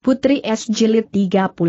Putri S. Jilid 33.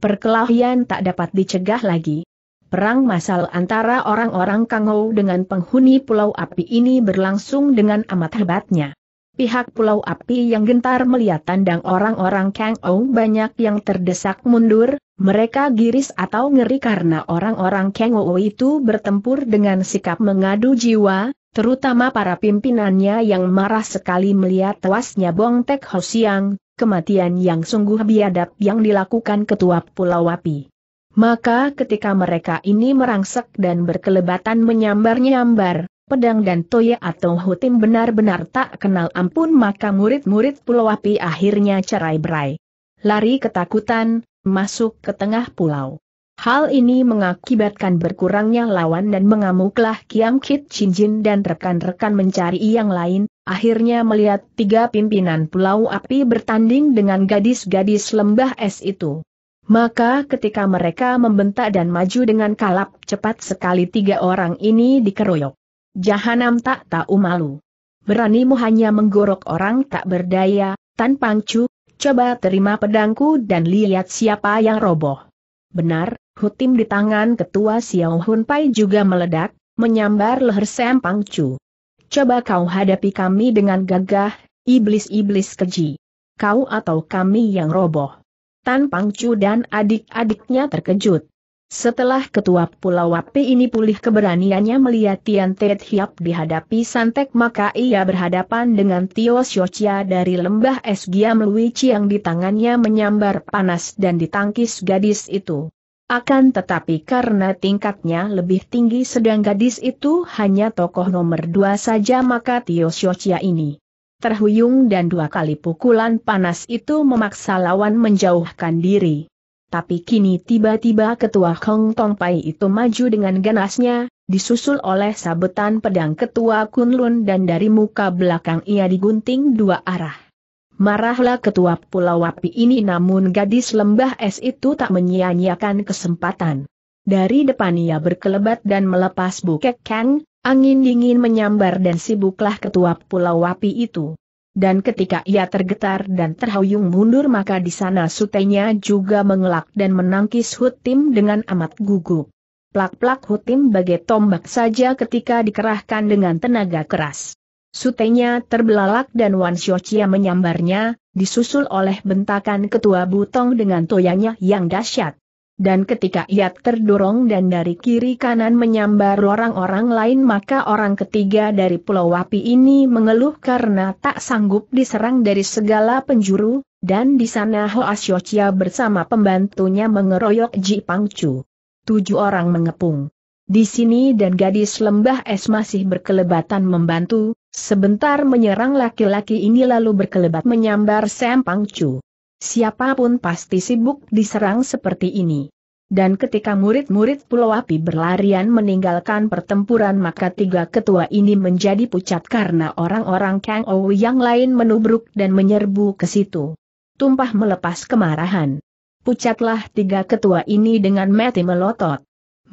Perkelahian tak dapat dicegah lagi. Perang masal antara orang-orang Kangou dengan penghuni Pulau Api ini berlangsung dengan amat hebatnya. Pihak Pulau Api yang gentar melihat tandang orang-orang Kangou banyak yang terdesak mundur, mereka giris atau ngeri karena orang-orang Kangou itu bertempur dengan sikap mengadu jiwa, terutama para pimpinannya yang marah sekali melihat tewasnya Bong Tek Ho Siang, kematian yang sungguh biadab yang dilakukan ketua Pulau Wapi. Maka ketika mereka ini merangsek dan berkelebatan menyambar-nyambar, pedang dan toya atau hutim benar-benar tak kenal ampun maka murid-murid Pulau Wapi akhirnya cerai berai. Lari ketakutan, masuk ke tengah pulau. Hal ini mengakibatkan berkurangnya lawan dan mengamuklah Kiam Kit Chin Jin dan rekan-rekan mencari yang lain, akhirnya melihat tiga pimpinan Pulau Api bertanding dengan gadis-gadis lembah es itu. Maka ketika mereka membentak dan maju dengan kalap cepat sekali tiga orang ini dikeroyok. Jahanam tak tahu malu. Beranimu hanya menggorok orang tak berdaya, Tan Pangcu, coba terima pedangku dan lihat siapa yang roboh. Benar, hutim di tangan ketua Xiao Hun Pai juga meledak, menyambar leher Sam Pangcu. Coba kau hadapi kami dengan gagah, iblis-iblis keji. Kau atau kami yang roboh. Tan Pangcu dan adik-adiknya terkejut. Setelah ketua Pulau Wapi ini pulih keberaniannya melihat Tian Tet Hiap dihadapi Santek maka ia berhadapan dengan Tio Siocia dari lembah es Giam Luichi yang di tangannya menyambar panas dan ditangkis gadis itu. Akan tetapi karena tingkatnya lebih tinggi sedang gadis itu hanya tokoh nomor dua saja maka Tio Shochia ini terhuyung dan dua kali pukulan panas itu memaksa lawan menjauhkan diri. Tapi kini tiba-tiba ketua Hong Tong Pai itu maju dengan ganasnya, disusul oleh sabetan pedang ketua Kunlun dan dari muka belakang ia digunting dua arah. Marahlah ketua Pulau Wapi ini namun gadis lembah es itu tak menyia-nyiakan kesempatan. Dari depan ia berkelebat dan melepas bukek Kang, angin dingin menyambar dan sibuklah ketua Pulau Wapi itu. Dan ketika ia tergetar dan terhuyung mundur maka di sana sutenya juga mengelak dan menangkis Hutim dengan amat gugup. Plak-plak Hutim bagai tombak saja ketika dikerahkan dengan tenaga keras. Sutenya terbelalak dan Wan Xiochia menyambarnya, disusul oleh bentakan ketua Butong dengan toyanya yang dahsyat. Dan ketika ia terdorong dan dari kiri kanan menyambar orang-orang lain maka orang ketiga dari Pulau Wapi ini mengeluh karena tak sanggup diserang dari segala penjuru, dan di sana Hoa Xiochia bersama pembantunya mengeroyok Ji Pangcu. Tujuh orang mengepung. Di sini dan gadis lembah es masih berkelebatan membantu, Sebentar menyerang laki-laki ini lalu berkelebat menyambar Sam Pangcu. Siapapun pasti sibuk diserang seperti ini. Dan ketika murid-murid Pulau Api berlarian meninggalkan pertempuran maka tiga ketua ini menjadi pucat karena orang-orang Kang Ou yang lain menubruk dan menyerbu ke situ. Tumpah melepas kemarahan. Pucatlah tiga ketua ini dengan mati melotot.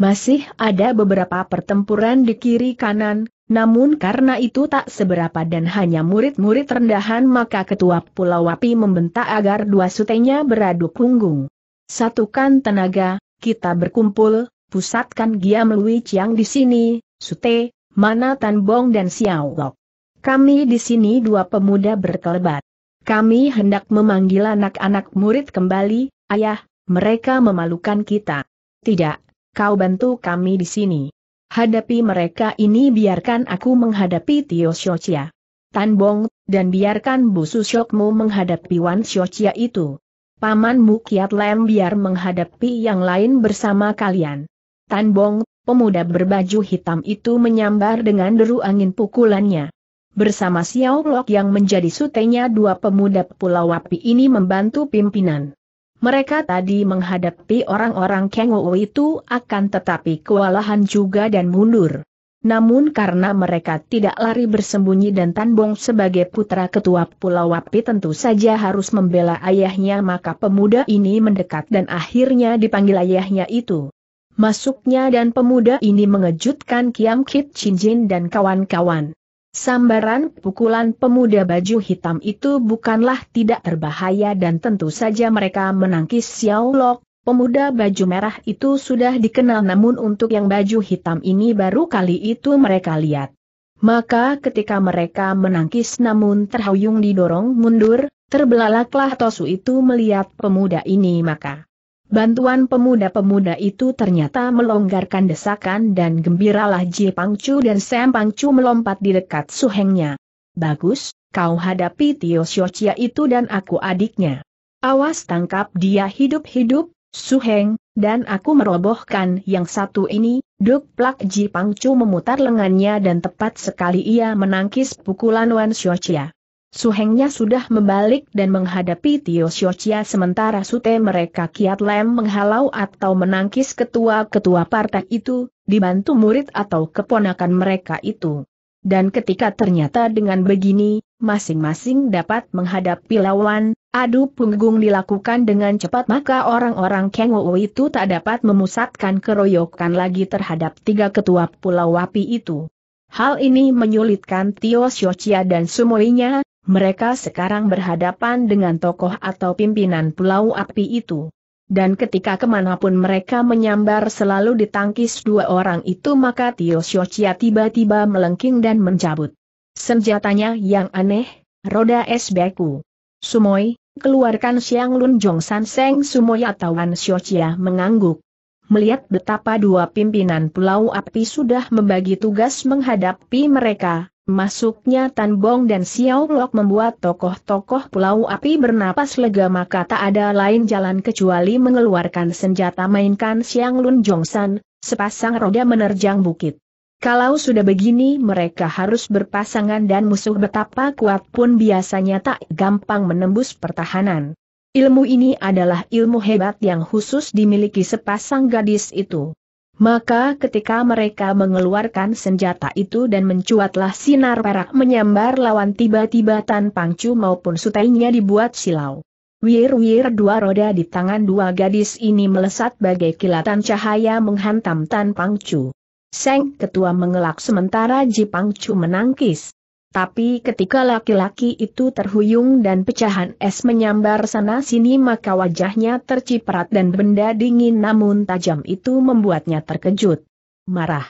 Masih ada beberapa pertempuran di kiri kanan, namun karena itu tak seberapa dan hanya murid-murid rendahan maka ketua Pulau Wapi membentak agar dua sutenya beradu punggung. Satukan tenaga, kita berkumpul, pusatkan Giam Lui Chiang di sini, Sute, Mana Tan Bong dan Xiao Lok. Kami di sini dua pemuda berkelebat. Kami hendak memanggil anak-anak murid kembali, ayah, mereka memalukan kita. Tidak, kau bantu kami di sini. Hadapi mereka ini biarkan aku menghadapi Tio Xiochia. Tan Bong, dan biarkan busu syokmu menghadapi Wan Xiochia itu. Pamanmu Kiat Lem biar menghadapi yang lain bersama kalian. Tan Bong, pemuda berbaju hitam itu menyambar dengan deru angin pukulannya. Bersama Xiao Lok yang menjadi sutenya dua pemuda Pulau Wapi ini membantu pimpinan. Mereka tadi menghadapi orang-orang Kengo itu akan tetapi kewalahan juga dan mundur. Namun karena mereka tidak lari bersembunyi dan Tanbong sebagai putra ketua Pulau Wapi tentu saja harus membela ayahnya maka pemuda ini mendekat dan akhirnya dipanggil ayahnya itu. Masuknya dan pemuda ini mengejutkan Kiam Kit Chin Jin dan kawan-kawan. Sambaran pukulan pemuda baju hitam itu bukanlah tidak terbahaya dan tentu saja mereka menangkis Xiao Lok, pemuda baju merah itu sudah dikenal namun untuk yang baju hitam ini baru kali itu mereka lihat. Maka ketika mereka menangkis namun terhuyung didorong mundur, terbelalaklah Tosu itu melihat pemuda ini maka Bantuan pemuda-pemuda itu ternyata melonggarkan desakan dan gembiralah Ji Pangcu dan Sam Pangcu melompat di dekat suhengnya. Bagus, kau hadapi Tio Siocia itu dan aku adiknya. Awas tangkap dia hidup-hidup, suheng, dan aku merobohkan yang satu ini, Duk Plak Ji Pangcu memutar lengannya dan tepat sekali ia menangkis pukulan Wan Siocia. Suhengnya sudah membalik dan menghadapi Tio Xiochia sementara sute mereka kiat lem menghalau atau menangkis ketua-ketua partai itu, dibantu murid atau keponakan mereka itu. Dan ketika ternyata dengan begini, masing-masing dapat menghadapi lawan, adu punggung dilakukan dengan cepat maka orang-orang Wu itu tak dapat memusatkan keroyokan lagi terhadap tiga ketua Pulau Wapi itu. Hal ini menyulitkan Tio Xiochia dan semuanya, mereka sekarang berhadapan dengan tokoh atau pimpinan pulau api itu. Dan ketika kemanapun mereka menyambar selalu ditangkis dua orang itu maka Tio Xiochia tiba-tiba melengking dan mencabut senjatanya yang aneh, roda es beku. Sumoy, keluarkan Siang Lun Jong San Seng Sumoy atau Wan Xiochia mengangguk melihat betapa dua pimpinan Pulau Api sudah membagi tugas menghadapi mereka, masuknya Tan Bong dan Xiao Lok membuat tokoh-tokoh Pulau Api bernapas lega maka tak ada lain jalan kecuali mengeluarkan senjata mainkan Siang Lun Jongsan, sepasang roda menerjang bukit. Kalau sudah begini mereka harus berpasangan dan musuh betapa kuat pun biasanya tak gampang menembus pertahanan. Ilmu ini adalah ilmu hebat yang khusus dimiliki sepasang gadis itu. Maka ketika mereka mengeluarkan senjata itu dan mencuatlah sinar perak menyambar lawan tiba-tiba Tan Pangcu maupun sutainya dibuat silau. Wir-wir dua roda di tangan dua gadis ini melesat bagai kilatan cahaya menghantam Tan Pangcu. Seng ketua mengelak sementara Ji Pangcu menangkis. Tapi ketika laki-laki itu terhuyung dan pecahan es menyambar sana-sini maka wajahnya terciprat dan benda dingin namun tajam itu membuatnya terkejut. Marah.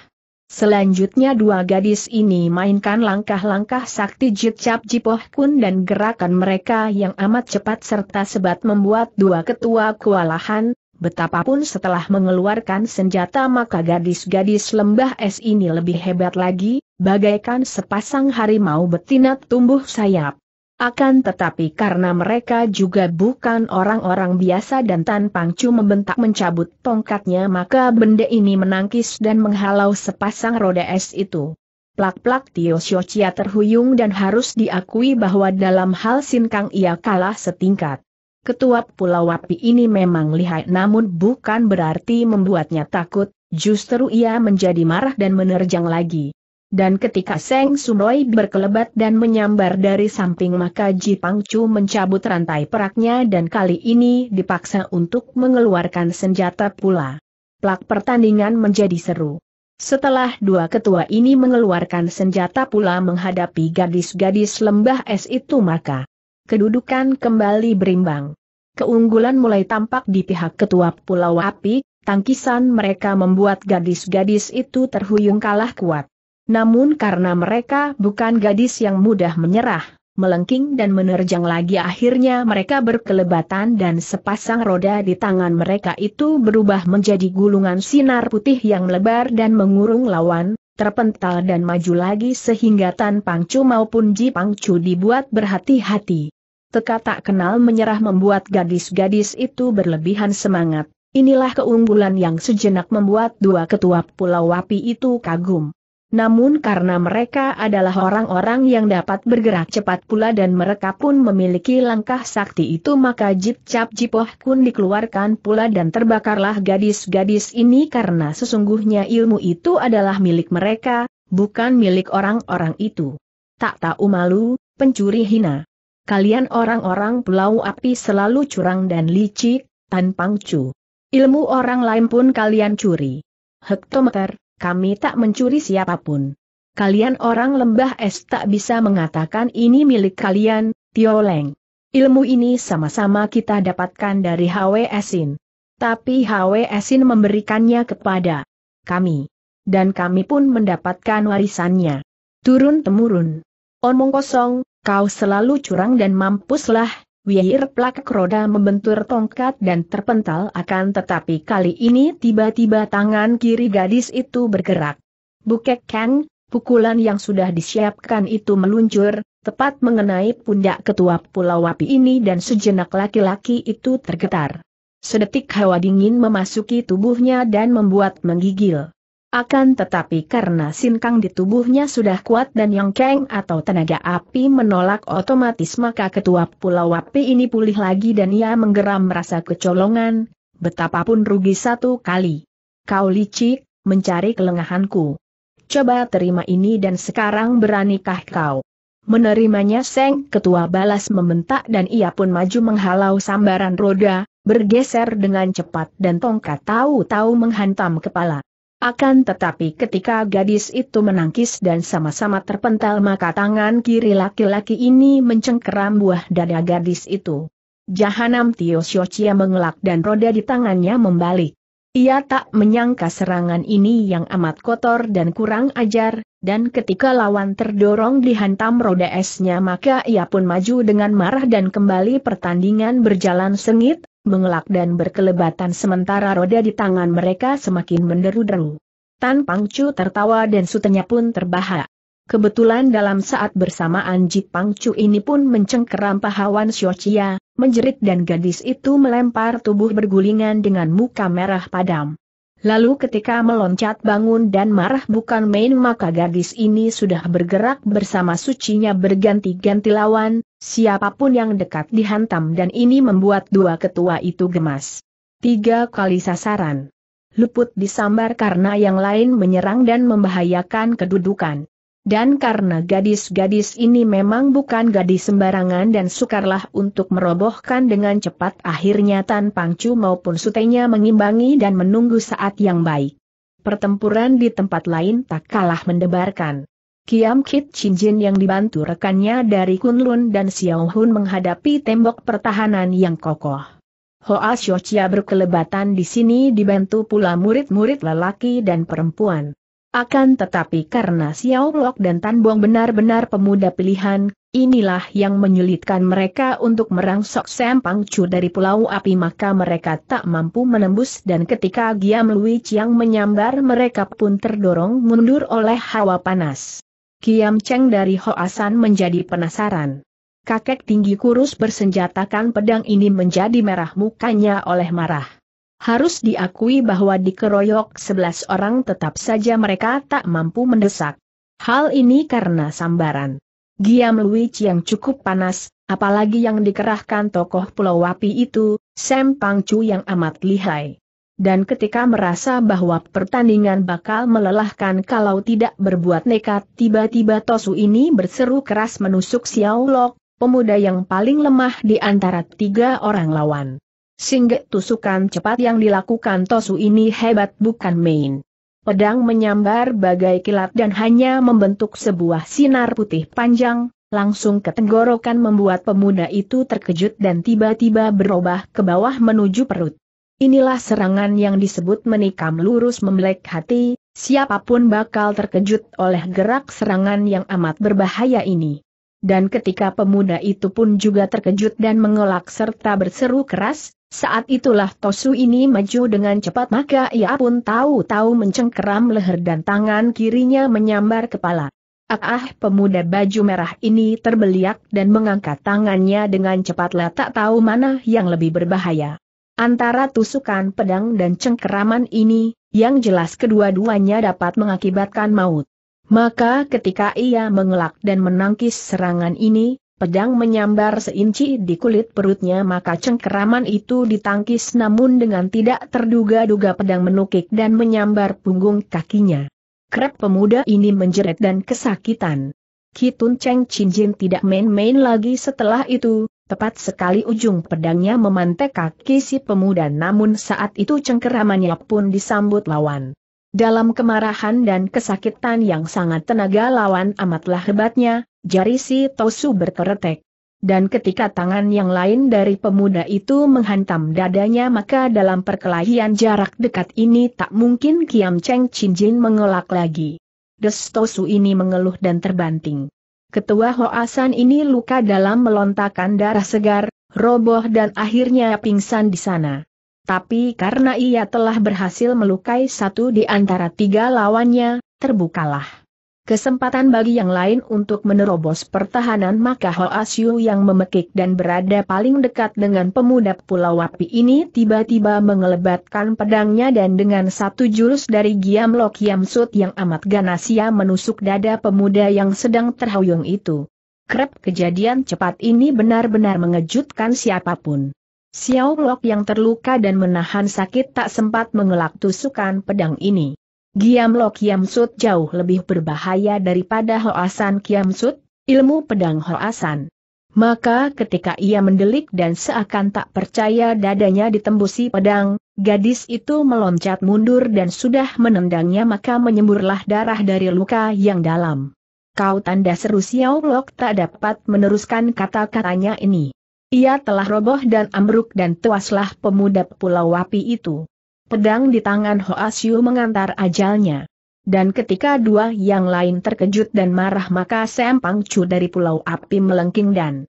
Selanjutnya dua gadis ini mainkan langkah-langkah sakti Jitcap Jipoh Kun dan gerakan mereka yang amat cepat serta sebat membuat dua ketua kewalahan, Betapapun setelah mengeluarkan senjata maka gadis-gadis lembah es ini lebih hebat lagi, bagaikan sepasang harimau betina tumbuh sayap. Akan tetapi karena mereka juga bukan orang-orang biasa dan Tan Pangcu membentak mencabut tongkatnya maka benda ini menangkis dan menghalau sepasang roda es itu. Plak-plak Tio terhuyung dan harus diakui bahwa dalam hal sinkang ia kalah setingkat. Ketua Pulau Wapi ini memang lihai namun bukan berarti membuatnya takut, justru ia menjadi marah dan menerjang lagi. Dan ketika Seng Sunoi berkelebat dan menyambar dari samping maka Ji Pangcu mencabut rantai peraknya dan kali ini dipaksa untuk mengeluarkan senjata pula. Plak pertandingan menjadi seru. Setelah dua ketua ini mengeluarkan senjata pula menghadapi gadis-gadis lembah es itu maka kedudukan kembali berimbang. Keunggulan mulai tampak di pihak ketua Pulau Api, tangkisan mereka membuat gadis-gadis itu terhuyung kalah kuat. Namun karena mereka bukan gadis yang mudah menyerah, melengking dan menerjang lagi akhirnya mereka berkelebatan dan sepasang roda di tangan mereka itu berubah menjadi gulungan sinar putih yang lebar dan mengurung lawan, terpental dan maju lagi sehingga Tan Pangcu maupun Ji Pangcu dibuat berhati-hati. Teka tak kenal menyerah membuat gadis-gadis itu berlebihan semangat. Inilah keunggulan yang sejenak membuat dua ketua Pulau Wapi itu kagum. Namun karena mereka adalah orang-orang yang dapat bergerak cepat pula dan mereka pun memiliki langkah sakti itu maka Jip Cap Jipoh Kun dikeluarkan pula dan terbakarlah gadis-gadis ini karena sesungguhnya ilmu itu adalah milik mereka, bukan milik orang-orang itu. Tak tahu malu, pencuri hina. Kalian orang-orang pulau api selalu curang dan licik, tanpa cu. Ilmu orang lain pun kalian curi. Hektometer, kami tak mencuri siapapun. Kalian orang lembah es tak bisa mengatakan ini milik kalian, Tioleng. Ilmu ini sama-sama kita dapatkan dari HW Esin. Tapi HW Esin memberikannya kepada kami. Dan kami pun mendapatkan warisannya. Turun-temurun. Omong kosong, Kau selalu curang dan mampuslah, Wihir plak roda membentur tongkat dan terpental akan tetapi kali ini tiba-tiba tangan kiri gadis itu bergerak. Bukek Kang, pukulan yang sudah disiapkan itu meluncur, tepat mengenai pundak ketua pulau wapi ini dan sejenak laki-laki itu tergetar. Sedetik hawa dingin memasuki tubuhnya dan membuat menggigil. Akan tetapi karena sinkang di tubuhnya sudah kuat dan yang keng atau tenaga api menolak otomatis maka ketua pulau api ini pulih lagi dan ia menggeram merasa kecolongan, betapapun rugi satu kali. Kau licik, mencari kelengahanku. Coba terima ini dan sekarang beranikah kau? Menerimanya Seng ketua balas membentak dan ia pun maju menghalau sambaran roda, bergeser dengan cepat dan tongkat tahu-tahu menghantam kepala. Akan tetapi ketika gadis itu menangkis dan sama-sama terpental maka tangan kiri laki-laki ini mencengkeram buah dada gadis itu. Jahanam Tio Shochia mengelak dan roda di tangannya membalik. Ia tak menyangka serangan ini yang amat kotor dan kurang ajar, dan ketika lawan terdorong dihantam roda esnya maka ia pun maju dengan marah dan kembali pertandingan berjalan sengit mengelak dan berkelebatan sementara roda di tangan mereka semakin menderu-deru. Tan Pangcu tertawa dan sutenya pun terbahak. Kebetulan dalam saat bersamaan Ji Pangcu ini pun mencengkeram pahawan Xiochia, menjerit dan gadis itu melempar tubuh bergulingan dengan muka merah padam. Lalu ketika meloncat bangun dan marah bukan main maka gadis ini sudah bergerak bersama sucinya berganti-ganti lawan, siapapun yang dekat dihantam dan ini membuat dua ketua itu gemas. Tiga kali sasaran. Luput disambar karena yang lain menyerang dan membahayakan kedudukan. Dan karena gadis-gadis ini memang bukan gadis sembarangan dan sukarlah untuk merobohkan dengan cepat akhirnya Tan Pangcu maupun sutenya mengimbangi dan menunggu saat yang baik. Pertempuran di tempat lain tak kalah mendebarkan. Kiam Kit Chin Jin yang dibantu rekannya dari Kunlun dan Xiao Hun menghadapi tembok pertahanan yang kokoh. Hoa Xiochia berkelebatan di sini dibantu pula murid-murid lelaki dan perempuan. Akan tetapi karena Xiao Lok dan Tan Bong benar-benar pemuda pilihan, inilah yang menyulitkan mereka untuk merangsok Sempang Chu dari Pulau Api maka mereka tak mampu menembus dan ketika Giam Lui Chiang menyambar mereka pun terdorong mundur oleh hawa panas. Kiam Cheng dari Hoasan menjadi penasaran. Kakek tinggi kurus bersenjatakan pedang ini menjadi merah mukanya oleh marah. Harus diakui bahwa dikeroyok 11 orang tetap saja mereka tak mampu mendesak. Hal ini karena sambaran. Giam Luici yang cukup panas, apalagi yang dikerahkan tokoh Pulau Wapi itu, Sam Pangcu yang amat lihai. Dan ketika merasa bahwa pertandingan bakal melelahkan kalau tidak berbuat nekat, tiba-tiba Tosu ini berseru keras menusuk Xiao Lok, pemuda yang paling lemah di antara tiga orang lawan. Sehingga tusukan cepat yang dilakukan Tosu ini hebat bukan main. Pedang menyambar bagai kilat dan hanya membentuk sebuah sinar putih panjang, langsung ke tenggorokan membuat pemuda itu terkejut dan tiba-tiba berubah ke bawah menuju perut. Inilah serangan yang disebut menikam lurus membelek hati, siapapun bakal terkejut oleh gerak serangan yang amat berbahaya ini. Dan ketika pemuda itu pun juga terkejut dan mengelak serta berseru keras, saat itulah Tosu ini maju dengan cepat maka ia pun tahu-tahu mencengkeram leher dan tangan kirinya menyambar kepala. Ah, ah, pemuda baju merah ini terbeliak dan mengangkat tangannya dengan cepatlah tak tahu mana yang lebih berbahaya. Antara tusukan pedang dan cengkeraman ini, yang jelas kedua-duanya dapat mengakibatkan maut. Maka ketika ia mengelak dan menangkis serangan ini, Pedang menyambar seinci di kulit perutnya maka cengkeraman itu ditangkis namun dengan tidak terduga-duga pedang menukik dan menyambar punggung kakinya. Krep pemuda ini menjerit dan kesakitan. Kitun Cheng Chinjin tidak main-main lagi setelah itu, tepat sekali ujung pedangnya memantek kaki si pemuda namun saat itu cengkeramannya pun disambut lawan. Dalam kemarahan dan kesakitan yang sangat tenaga lawan amatlah hebatnya, jari si Tosu berkeretek. Dan ketika tangan yang lain dari pemuda itu menghantam dadanya maka dalam perkelahian jarak dekat ini tak mungkin Kiam Cheng Chin Jin mengelak lagi. Des Tosu ini mengeluh dan terbanting. Ketua Hoasan ini luka dalam melontarkan darah segar, roboh dan akhirnya pingsan di sana. Tapi karena ia telah berhasil melukai satu di antara tiga lawannya, terbukalah. Kesempatan bagi yang lain untuk menerobos pertahanan maka Hoa Siu yang memekik dan berada paling dekat dengan pemuda Pulau Wapi ini tiba-tiba mengelebatkan pedangnya dan dengan satu jurus dari Giam Lok Yam Sut yang amat ganas ia menusuk dada pemuda yang sedang terhuyung itu. Krep kejadian cepat ini benar-benar mengejutkan siapapun. Xiao Lok yang terluka dan menahan sakit tak sempat mengelak tusukan pedang ini. Giam Lok Kiam Sut jauh lebih berbahaya daripada Hoasan Kiam Sut, ilmu pedang Hoasan. Maka ketika ia mendelik dan seakan tak percaya dadanya ditembusi pedang, gadis itu meloncat mundur dan sudah menendangnya maka menyemburlah darah dari luka yang dalam. Kau tanda seru Xiao Lok tak dapat meneruskan kata-katanya ini. Ia telah roboh dan ambruk dan tewaslah pemuda pulau wapi itu. Pedang di tangan Hoasyu mengantar ajalnya. Dan ketika dua yang lain terkejut dan marah maka Sam Chu dari pulau api melengking dan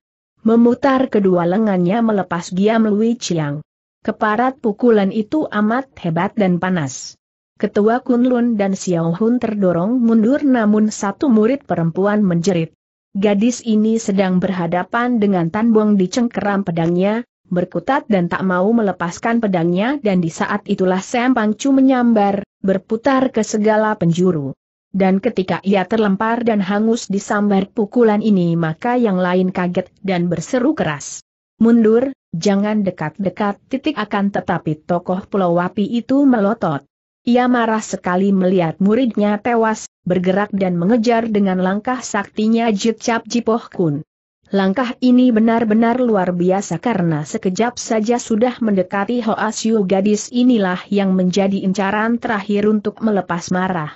memutar kedua lengannya melepas Giam Lui Chiang. Keparat pukulan itu amat hebat dan panas. Ketua Kunlun dan Xiao Hun terdorong mundur namun satu murid perempuan menjerit. Gadis ini sedang berhadapan dengan Buang di cengkeram pedangnya, berkutat dan tak mau melepaskan pedangnya dan di saat itulah Sam Pangcu menyambar, berputar ke segala penjuru. Dan ketika ia terlempar dan hangus disambar pukulan ini maka yang lain kaget dan berseru keras. Mundur, jangan dekat-dekat titik akan tetapi tokoh pulau wapi itu melotot. Ia marah sekali melihat muridnya tewas, bergerak dan mengejar dengan langkah saktinya Jit Cap Jipoh Kun. Langkah ini benar-benar luar biasa karena sekejap saja sudah mendekati Hoasyu gadis inilah yang menjadi incaran terakhir untuk melepas marah.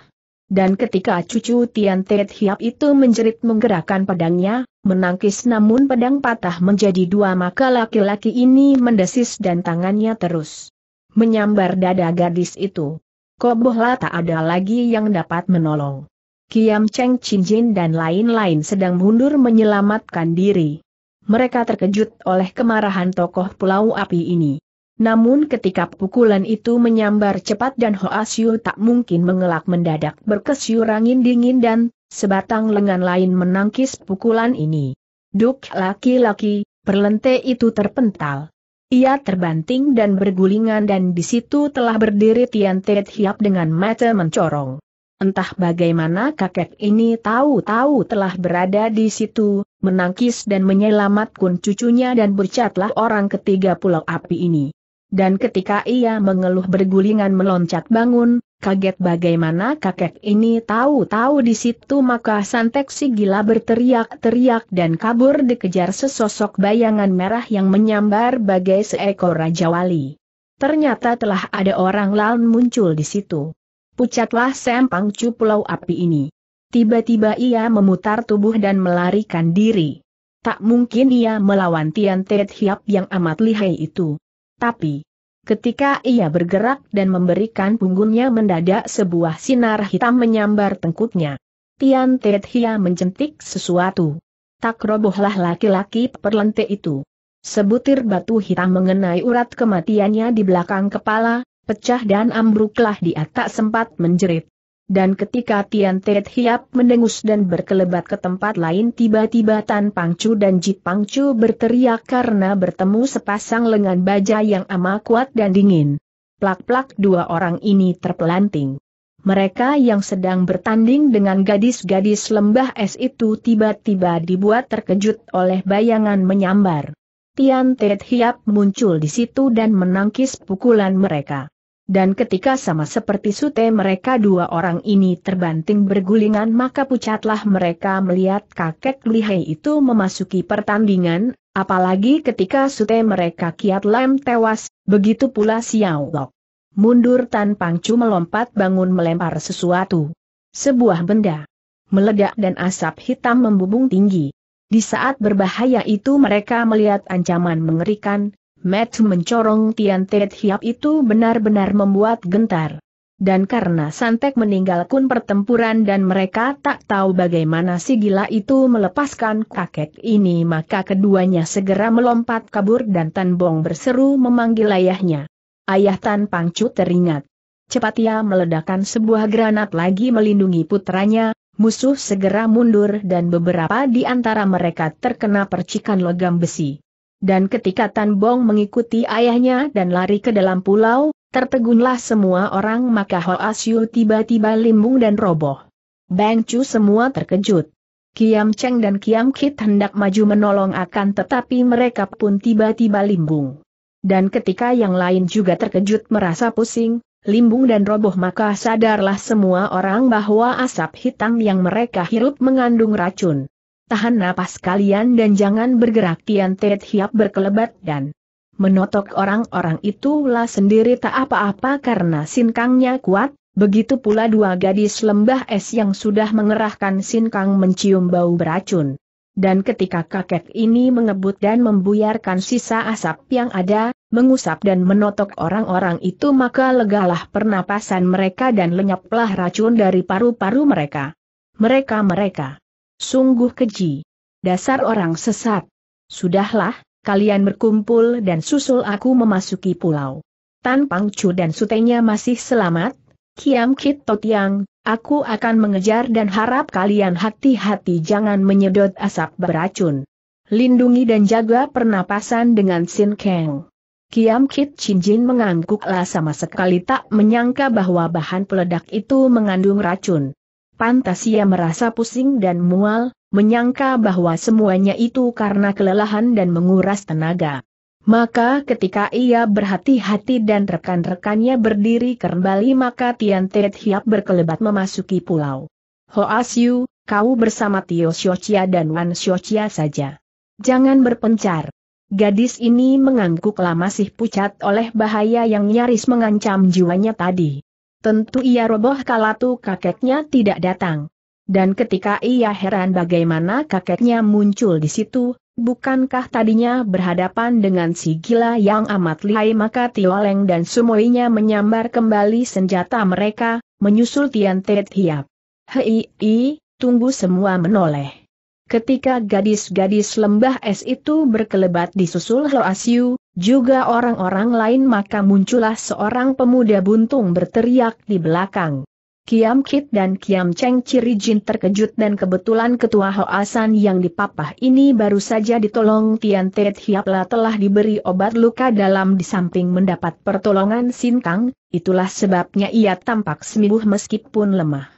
Dan ketika cucu Tian Tet Hiap itu menjerit menggerakkan pedangnya, menangkis namun pedang patah menjadi dua maka laki-laki ini mendesis dan tangannya terus menyambar dada gadis itu. Kobohlah tak ada lagi yang dapat menolong. Kiam Cheng Jin, dan lain-lain sedang mundur menyelamatkan diri. Mereka terkejut oleh kemarahan tokoh Pulau Api ini. Namun ketika pukulan itu menyambar cepat dan Siu tak mungkin mengelak mendadak berkesyur angin dingin dan sebatang lengan lain menangkis pukulan ini. Duk laki-laki, perlente itu terpental. Ia terbanting dan bergulingan dan di situ telah berdiri Tian Tiet Hiap dengan mata mencorong. Entah bagaimana kakek ini tahu-tahu telah berada di situ, menangkis dan menyelamatkan cucunya dan bercatlah orang ketiga pulau api ini dan ketika ia mengeluh bergulingan meloncat bangun, kaget bagaimana kakek ini tahu-tahu di situ maka Santek si gila berteriak-teriak dan kabur dikejar sesosok bayangan merah yang menyambar bagai seekor Raja Wali. Ternyata telah ada orang lain muncul di situ. Pucatlah sempang cu pulau api ini. Tiba-tiba ia memutar tubuh dan melarikan diri. Tak mungkin ia melawan Tian Tet Hiap yang amat lihai itu. Tapi, ketika ia bergerak dan memberikan punggungnya mendadak sebuah sinar hitam menyambar tengkuknya. Tian Tiet Hia mencentik sesuatu. Tak robohlah laki-laki perlente itu. Sebutir batu hitam mengenai urat kematiannya di belakang kepala, pecah dan ambruklah dia tak sempat menjerit. Dan ketika Tian Tet Hiap mendengus dan berkelebat ke tempat lain tiba-tiba Tan Pangcu dan Ji Pangcu berteriak karena bertemu sepasang lengan baja yang amat kuat dan dingin. Plak-plak dua orang ini terpelanting. Mereka yang sedang bertanding dengan gadis-gadis lembah es itu tiba-tiba dibuat terkejut oleh bayangan menyambar. Tian Tet Hiap muncul di situ dan menangkis pukulan mereka. Dan ketika sama seperti sute mereka dua orang ini terbanting bergulingan maka pucatlah mereka melihat kakek lihai itu memasuki pertandingan, apalagi ketika sute mereka kiat lem tewas, begitu pula Xiao Lok. Mundur tanpa Pangcu melompat bangun melempar sesuatu. Sebuah benda. Meledak dan asap hitam membubung tinggi. Di saat berbahaya itu mereka melihat ancaman mengerikan, Matt mencorong Tian Tet Hiap itu benar-benar membuat gentar. Dan karena Santek meninggalkan pertempuran dan mereka tak tahu bagaimana si gila itu melepaskan kakek ini maka keduanya segera melompat kabur dan Tan Bong berseru memanggil ayahnya. Ayah Tan Pangcu teringat. Cepat ia meledakkan sebuah granat lagi melindungi putranya, musuh segera mundur dan beberapa di antara mereka terkena percikan logam besi dan ketika Tan Bong mengikuti ayahnya dan lari ke dalam pulau, tertegunlah semua orang maka Ho Siu tiba-tiba limbung dan roboh. Bang Chu semua terkejut. Kiam Cheng dan Kiam Kit hendak maju menolong akan tetapi mereka pun tiba-tiba limbung. Dan ketika yang lain juga terkejut merasa pusing, limbung dan roboh maka sadarlah semua orang bahwa asap hitam yang mereka hirup mengandung racun tahan napas kalian dan jangan bergerak Tian Tet Hiap berkelebat dan menotok orang-orang itulah sendiri tak apa-apa karena sinkangnya kuat, begitu pula dua gadis lembah es yang sudah mengerahkan sinkang mencium bau beracun. Dan ketika kakek ini mengebut dan membuyarkan sisa asap yang ada, mengusap dan menotok orang-orang itu maka legalah pernapasan mereka dan lenyaplah racun dari paru-paru mereka. Mereka-mereka Sungguh keji. Dasar orang sesat. Sudahlah, kalian berkumpul dan susul aku memasuki pulau. Tan Pang Chu dan sutenya masih selamat, Kiam Kit Totiang, aku akan mengejar dan harap kalian hati-hati jangan menyedot asap beracun. Lindungi dan jaga pernapasan dengan Sin Kang. Kiam Kit Jin mengangguklah sama sekali tak menyangka bahwa bahan peledak itu mengandung racun. Pantas ia merasa pusing dan mual, menyangka bahwa semuanya itu karena kelelahan dan menguras tenaga. Maka ketika ia berhati-hati dan rekan-rekannya berdiri kembali maka Tian Tiet Hiap berkelebat memasuki pulau. Ho Asyu, kau bersama Tio Xiochia dan Wan Xiochia saja. Jangan berpencar. Gadis ini mengangguk lama masih pucat oleh bahaya yang nyaris mengancam jiwanya tadi. Tentu ia roboh kalau tu kakeknya tidak datang. Dan ketika ia heran bagaimana kakeknya muncul di situ, bukankah tadinya berhadapan dengan si gila yang amat lihai maka Tioleng dan Sumoinya menyambar kembali senjata mereka, menyusul Tian Tet Hiap. Hei, i, tunggu semua menoleh. Ketika gadis-gadis lembah es itu berkelebat disusul susul Loasiu, juga orang-orang lain maka muncullah seorang pemuda buntung berteriak di belakang. Kiam Kit dan Kiam Cheng Ciri Jin terkejut dan kebetulan ketua Hoasan yang dipapah ini baru saja ditolong Tian Tet Hiapla telah diberi obat luka dalam di samping mendapat pertolongan Sin Kang, itulah sebabnya ia tampak sembuh meskipun lemah.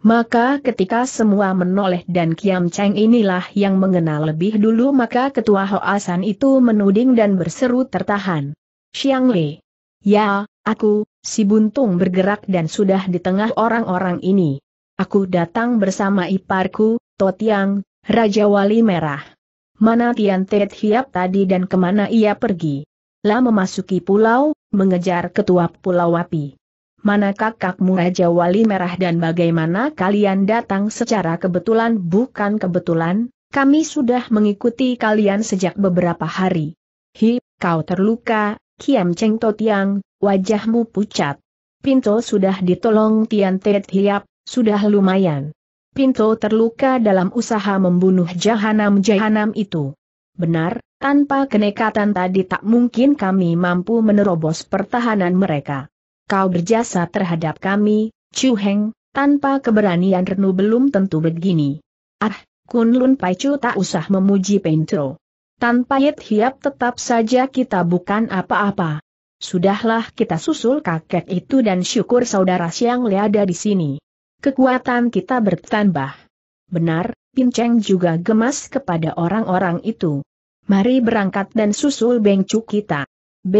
Maka ketika semua menoleh dan Kiam Cheng inilah yang mengenal lebih dulu maka ketua Hoasan itu menuding dan berseru tertahan. Xiang Li. Ya, aku, si buntung bergerak dan sudah di tengah orang-orang ini. Aku datang bersama iparku, Totiang, Raja Wali Merah. Mana Tian Tet Hiap tadi dan kemana ia pergi? Lah memasuki pulau, mengejar ketua Pulau Wapi mana kakakmu Raja Wali Merah dan bagaimana kalian datang secara kebetulan bukan kebetulan, kami sudah mengikuti kalian sejak beberapa hari. Hi, kau terluka, Kiam Cheng yang wajahmu pucat. Pinto sudah ditolong Tian Tet Hiap, sudah lumayan. Pinto terluka dalam usaha membunuh jahanam-jahanam itu. Benar, tanpa kenekatan tadi tak mungkin kami mampu menerobos pertahanan mereka kau berjasa terhadap kami, Chu Heng, tanpa keberanian Renu belum tentu begini. Ah, Kun Lun Pai Chu tak usah memuji Pentro. Tanpa Yit Hiap tetap saja kita bukan apa-apa. Sudahlah kita susul kakek itu dan syukur saudara Siang Le ada di sini. Kekuatan kita bertambah. Benar, Pinceng juga gemas kepada orang-orang itu. Mari berangkat dan susul bengcu kita. B.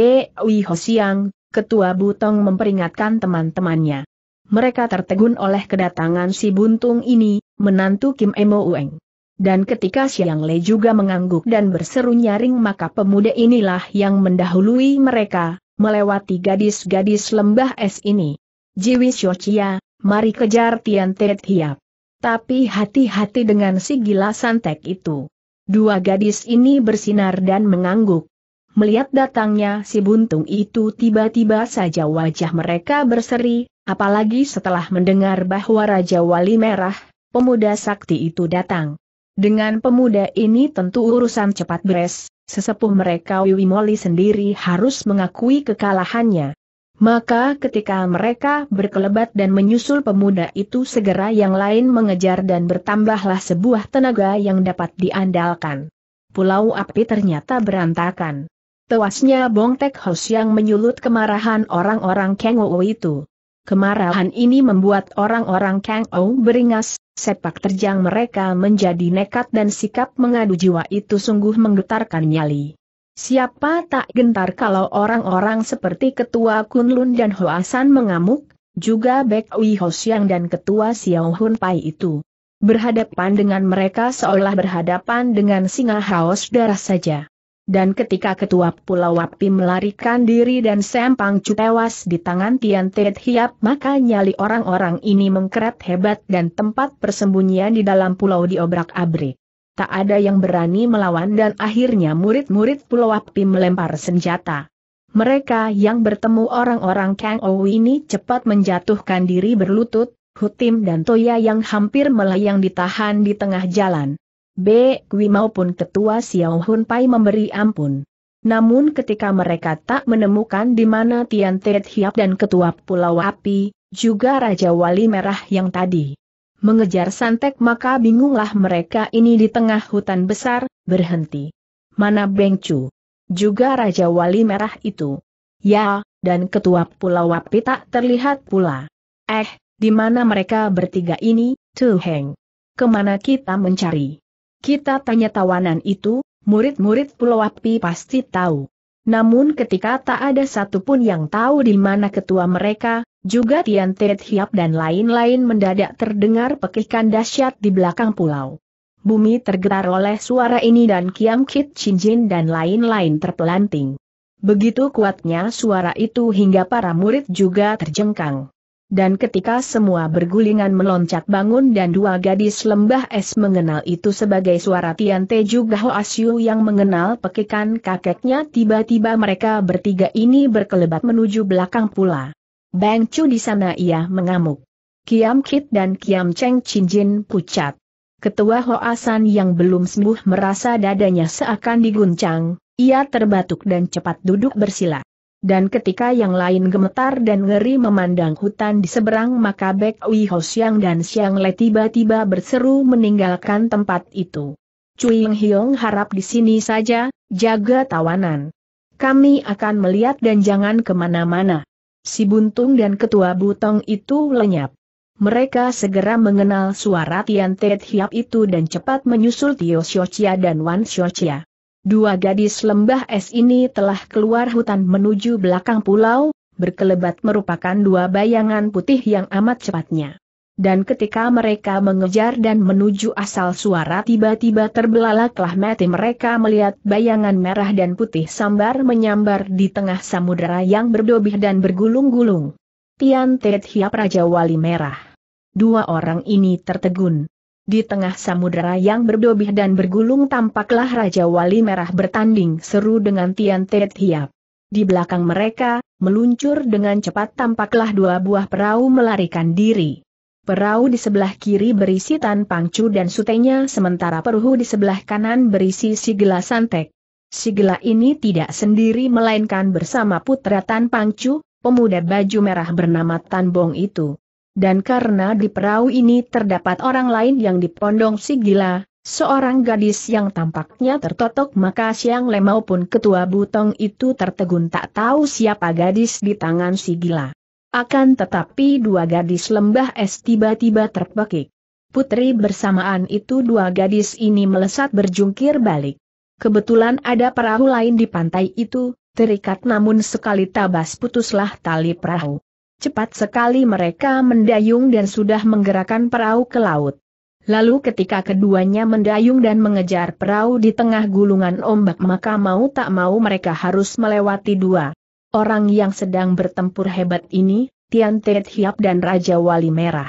Wi Hosiang, Ketua Butong memperingatkan teman-temannya. Mereka tertegun oleh kedatangan si buntung ini, menantu Kim Emo Ueng. Dan ketika Siang Le juga mengangguk dan berseru nyaring maka pemuda inilah yang mendahului mereka, melewati gadis-gadis lembah es ini. Jiwi Shochia, mari kejar Tian Tet Hiap. Tapi hati-hati dengan si gila santek itu. Dua gadis ini bersinar dan mengangguk, Melihat datangnya si buntung itu tiba-tiba saja wajah mereka berseri, apalagi setelah mendengar bahwa Raja Wali Merah, pemuda sakti itu datang. Dengan pemuda ini tentu urusan cepat beres, sesepuh mereka Wiwi Moli sendiri harus mengakui kekalahannya. Maka ketika mereka berkelebat dan menyusul pemuda itu segera yang lain mengejar dan bertambahlah sebuah tenaga yang dapat diandalkan. Pulau api ternyata berantakan. Tewasnya Bong Tek Hos yang menyulut kemarahan orang-orang Kang Ou itu. Kemarahan ini membuat orang-orang Kang Ou beringas, sepak terjang mereka menjadi nekat dan sikap mengadu jiwa itu sungguh menggetarkan nyali. Siapa tak gentar kalau orang-orang seperti Ketua Kunlun dan Hoasan mengamuk, juga Bek Ui Hosyang dan Ketua Xiao Hun Pai itu. Berhadapan dengan mereka seolah berhadapan dengan singa haus darah saja. Dan ketika ketua Pulau Wapi melarikan diri dan Sempang Cu tewas di tangan Tian Tet Hiap maka nyali orang-orang ini mengkeret hebat dan tempat persembunyian di dalam pulau diobrak-abrik. Tak ada yang berani melawan dan akhirnya murid-murid Pulau Wapi melempar senjata. Mereka yang bertemu orang-orang Kang Ou ini cepat menjatuhkan diri berlutut, Hutim dan Toya yang hampir melayang ditahan di tengah jalan. B. Gui maupun Ketua Xiao Hun Pai memberi ampun. Namun ketika mereka tak menemukan di mana Tian Tet Hiap dan Ketua Pulau Api, juga Raja Wali Merah yang tadi. Mengejar Santek maka bingunglah mereka ini di tengah hutan besar, berhenti. Mana Beng Chu? Juga Raja Wali Merah itu. Ya, dan Ketua Pulau Api tak terlihat pula. Eh, di mana mereka bertiga ini, Tu Heng, Kemana kita mencari? Kita tanya tawanan itu, murid-murid Pulau Api pasti tahu. Namun ketika tak ada satupun yang tahu di mana ketua mereka, juga Tian Tet Hiap dan lain-lain mendadak terdengar pekikan dahsyat di belakang pulau. Bumi tergetar oleh suara ini dan Kiam Kit Jin dan lain-lain terpelanting. Begitu kuatnya suara itu hingga para murid juga terjengkang dan ketika semua bergulingan meloncat bangun dan dua gadis lembah es mengenal itu sebagai suara Tian Teju Ho Asyu yang mengenal pekikan kakeknya tiba-tiba mereka bertiga ini berkelebat menuju belakang pula. Bang Chu di sana ia mengamuk. Kiam Kit dan Kiam Cheng jin pucat. Ketua asan yang belum sembuh merasa dadanya seakan diguncang, ia terbatuk dan cepat duduk bersila. Dan ketika yang lain gemetar dan ngeri memandang hutan di seberang maka Bek Ui Ho Siang dan Siang Le tiba-tiba berseru meninggalkan tempat itu. Cui Ying Hiong harap di sini saja, jaga tawanan. Kami akan melihat dan jangan kemana-mana. Si Buntung dan Ketua Butong itu lenyap. Mereka segera mengenal suara Tian Tet Hiap itu dan cepat menyusul Tio Xiochia dan Wan Xiochia. Dua gadis lembah es ini telah keluar hutan menuju belakang pulau, berkelebat merupakan dua bayangan putih yang amat cepatnya. Dan ketika mereka mengejar dan menuju asal suara tiba-tiba terbelalaklah mati mereka melihat bayangan merah dan putih sambar menyambar di tengah samudera yang berdobih dan bergulung-gulung. Tian Tet Hiap Raja Wali Merah. Dua orang ini tertegun. Di tengah samudera yang berdobih dan bergulung tampaklah Raja Wali Merah bertanding seru dengan Tian Tet Hiap. Di belakang mereka, meluncur dengan cepat tampaklah dua buah perahu melarikan diri. Perahu di sebelah kiri berisi Tan Pangcu dan sutenya sementara perahu di sebelah kanan berisi Sigla Santek. Sigla ini tidak sendiri melainkan bersama putra Tan Pangcu, pemuda baju merah bernama Tan Bong itu dan karena di perahu ini terdapat orang lain yang dipondong si gila, seorang gadis yang tampaknya tertotok maka Siang Le maupun ketua butong itu tertegun tak tahu siapa gadis di tangan si gila. Akan tetapi dua gadis lembah es tiba-tiba terpekik. Putri bersamaan itu dua gadis ini melesat berjungkir balik. Kebetulan ada perahu lain di pantai itu, terikat namun sekali tabas putuslah tali perahu. Cepat sekali mereka mendayung dan sudah menggerakkan perahu ke laut. Lalu ketika keduanya mendayung dan mengejar perahu di tengah gulungan ombak maka mau tak mau mereka harus melewati dua. Orang yang sedang bertempur hebat ini, Tian Tet Hiap dan Raja Wali Merah.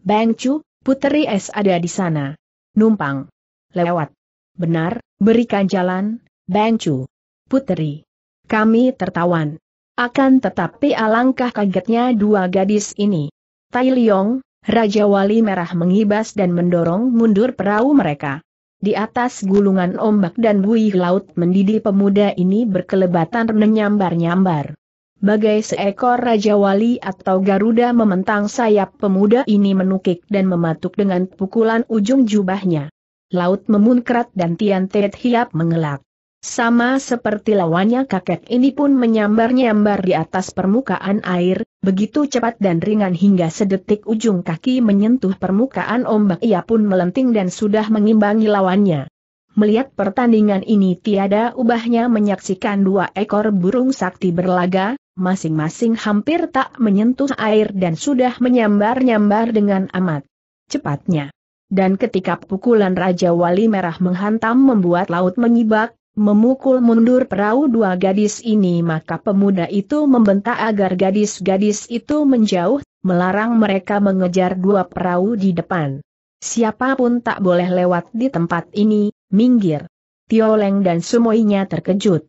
Bang Chu, Puteri Es ada di sana. Numpang. Lewat. Benar, berikan jalan, Bang Chu. Puteri. Kami tertawan. Akan tetapi alangkah kagetnya dua gadis ini. Tai Liong, Raja Wali Merah mengibas dan mendorong mundur perahu mereka. Di atas gulungan ombak dan buih laut mendidih pemuda ini berkelebatan menyambar-nyambar. Bagai seekor Raja Wali atau Garuda mementang sayap pemuda ini menukik dan mematuk dengan pukulan ujung jubahnya. Laut memunkrat dan Tian Tet Hiap mengelak. Sama seperti lawannya kakek ini pun menyambar-nyambar di atas permukaan air, begitu cepat dan ringan hingga sedetik ujung kaki menyentuh permukaan ombak ia pun melenting dan sudah mengimbangi lawannya. Melihat pertandingan ini tiada ubahnya menyaksikan dua ekor burung sakti berlaga, masing-masing hampir tak menyentuh air dan sudah menyambar-nyambar dengan amat cepatnya. Dan ketika pukulan Raja Wali Merah menghantam membuat laut menyibak, memukul mundur perahu dua gadis ini maka pemuda itu membentak agar gadis-gadis itu menjauh, melarang mereka mengejar dua perahu di depan. Siapapun tak boleh lewat di tempat ini, minggir. Tioleng dan sumoinya terkejut.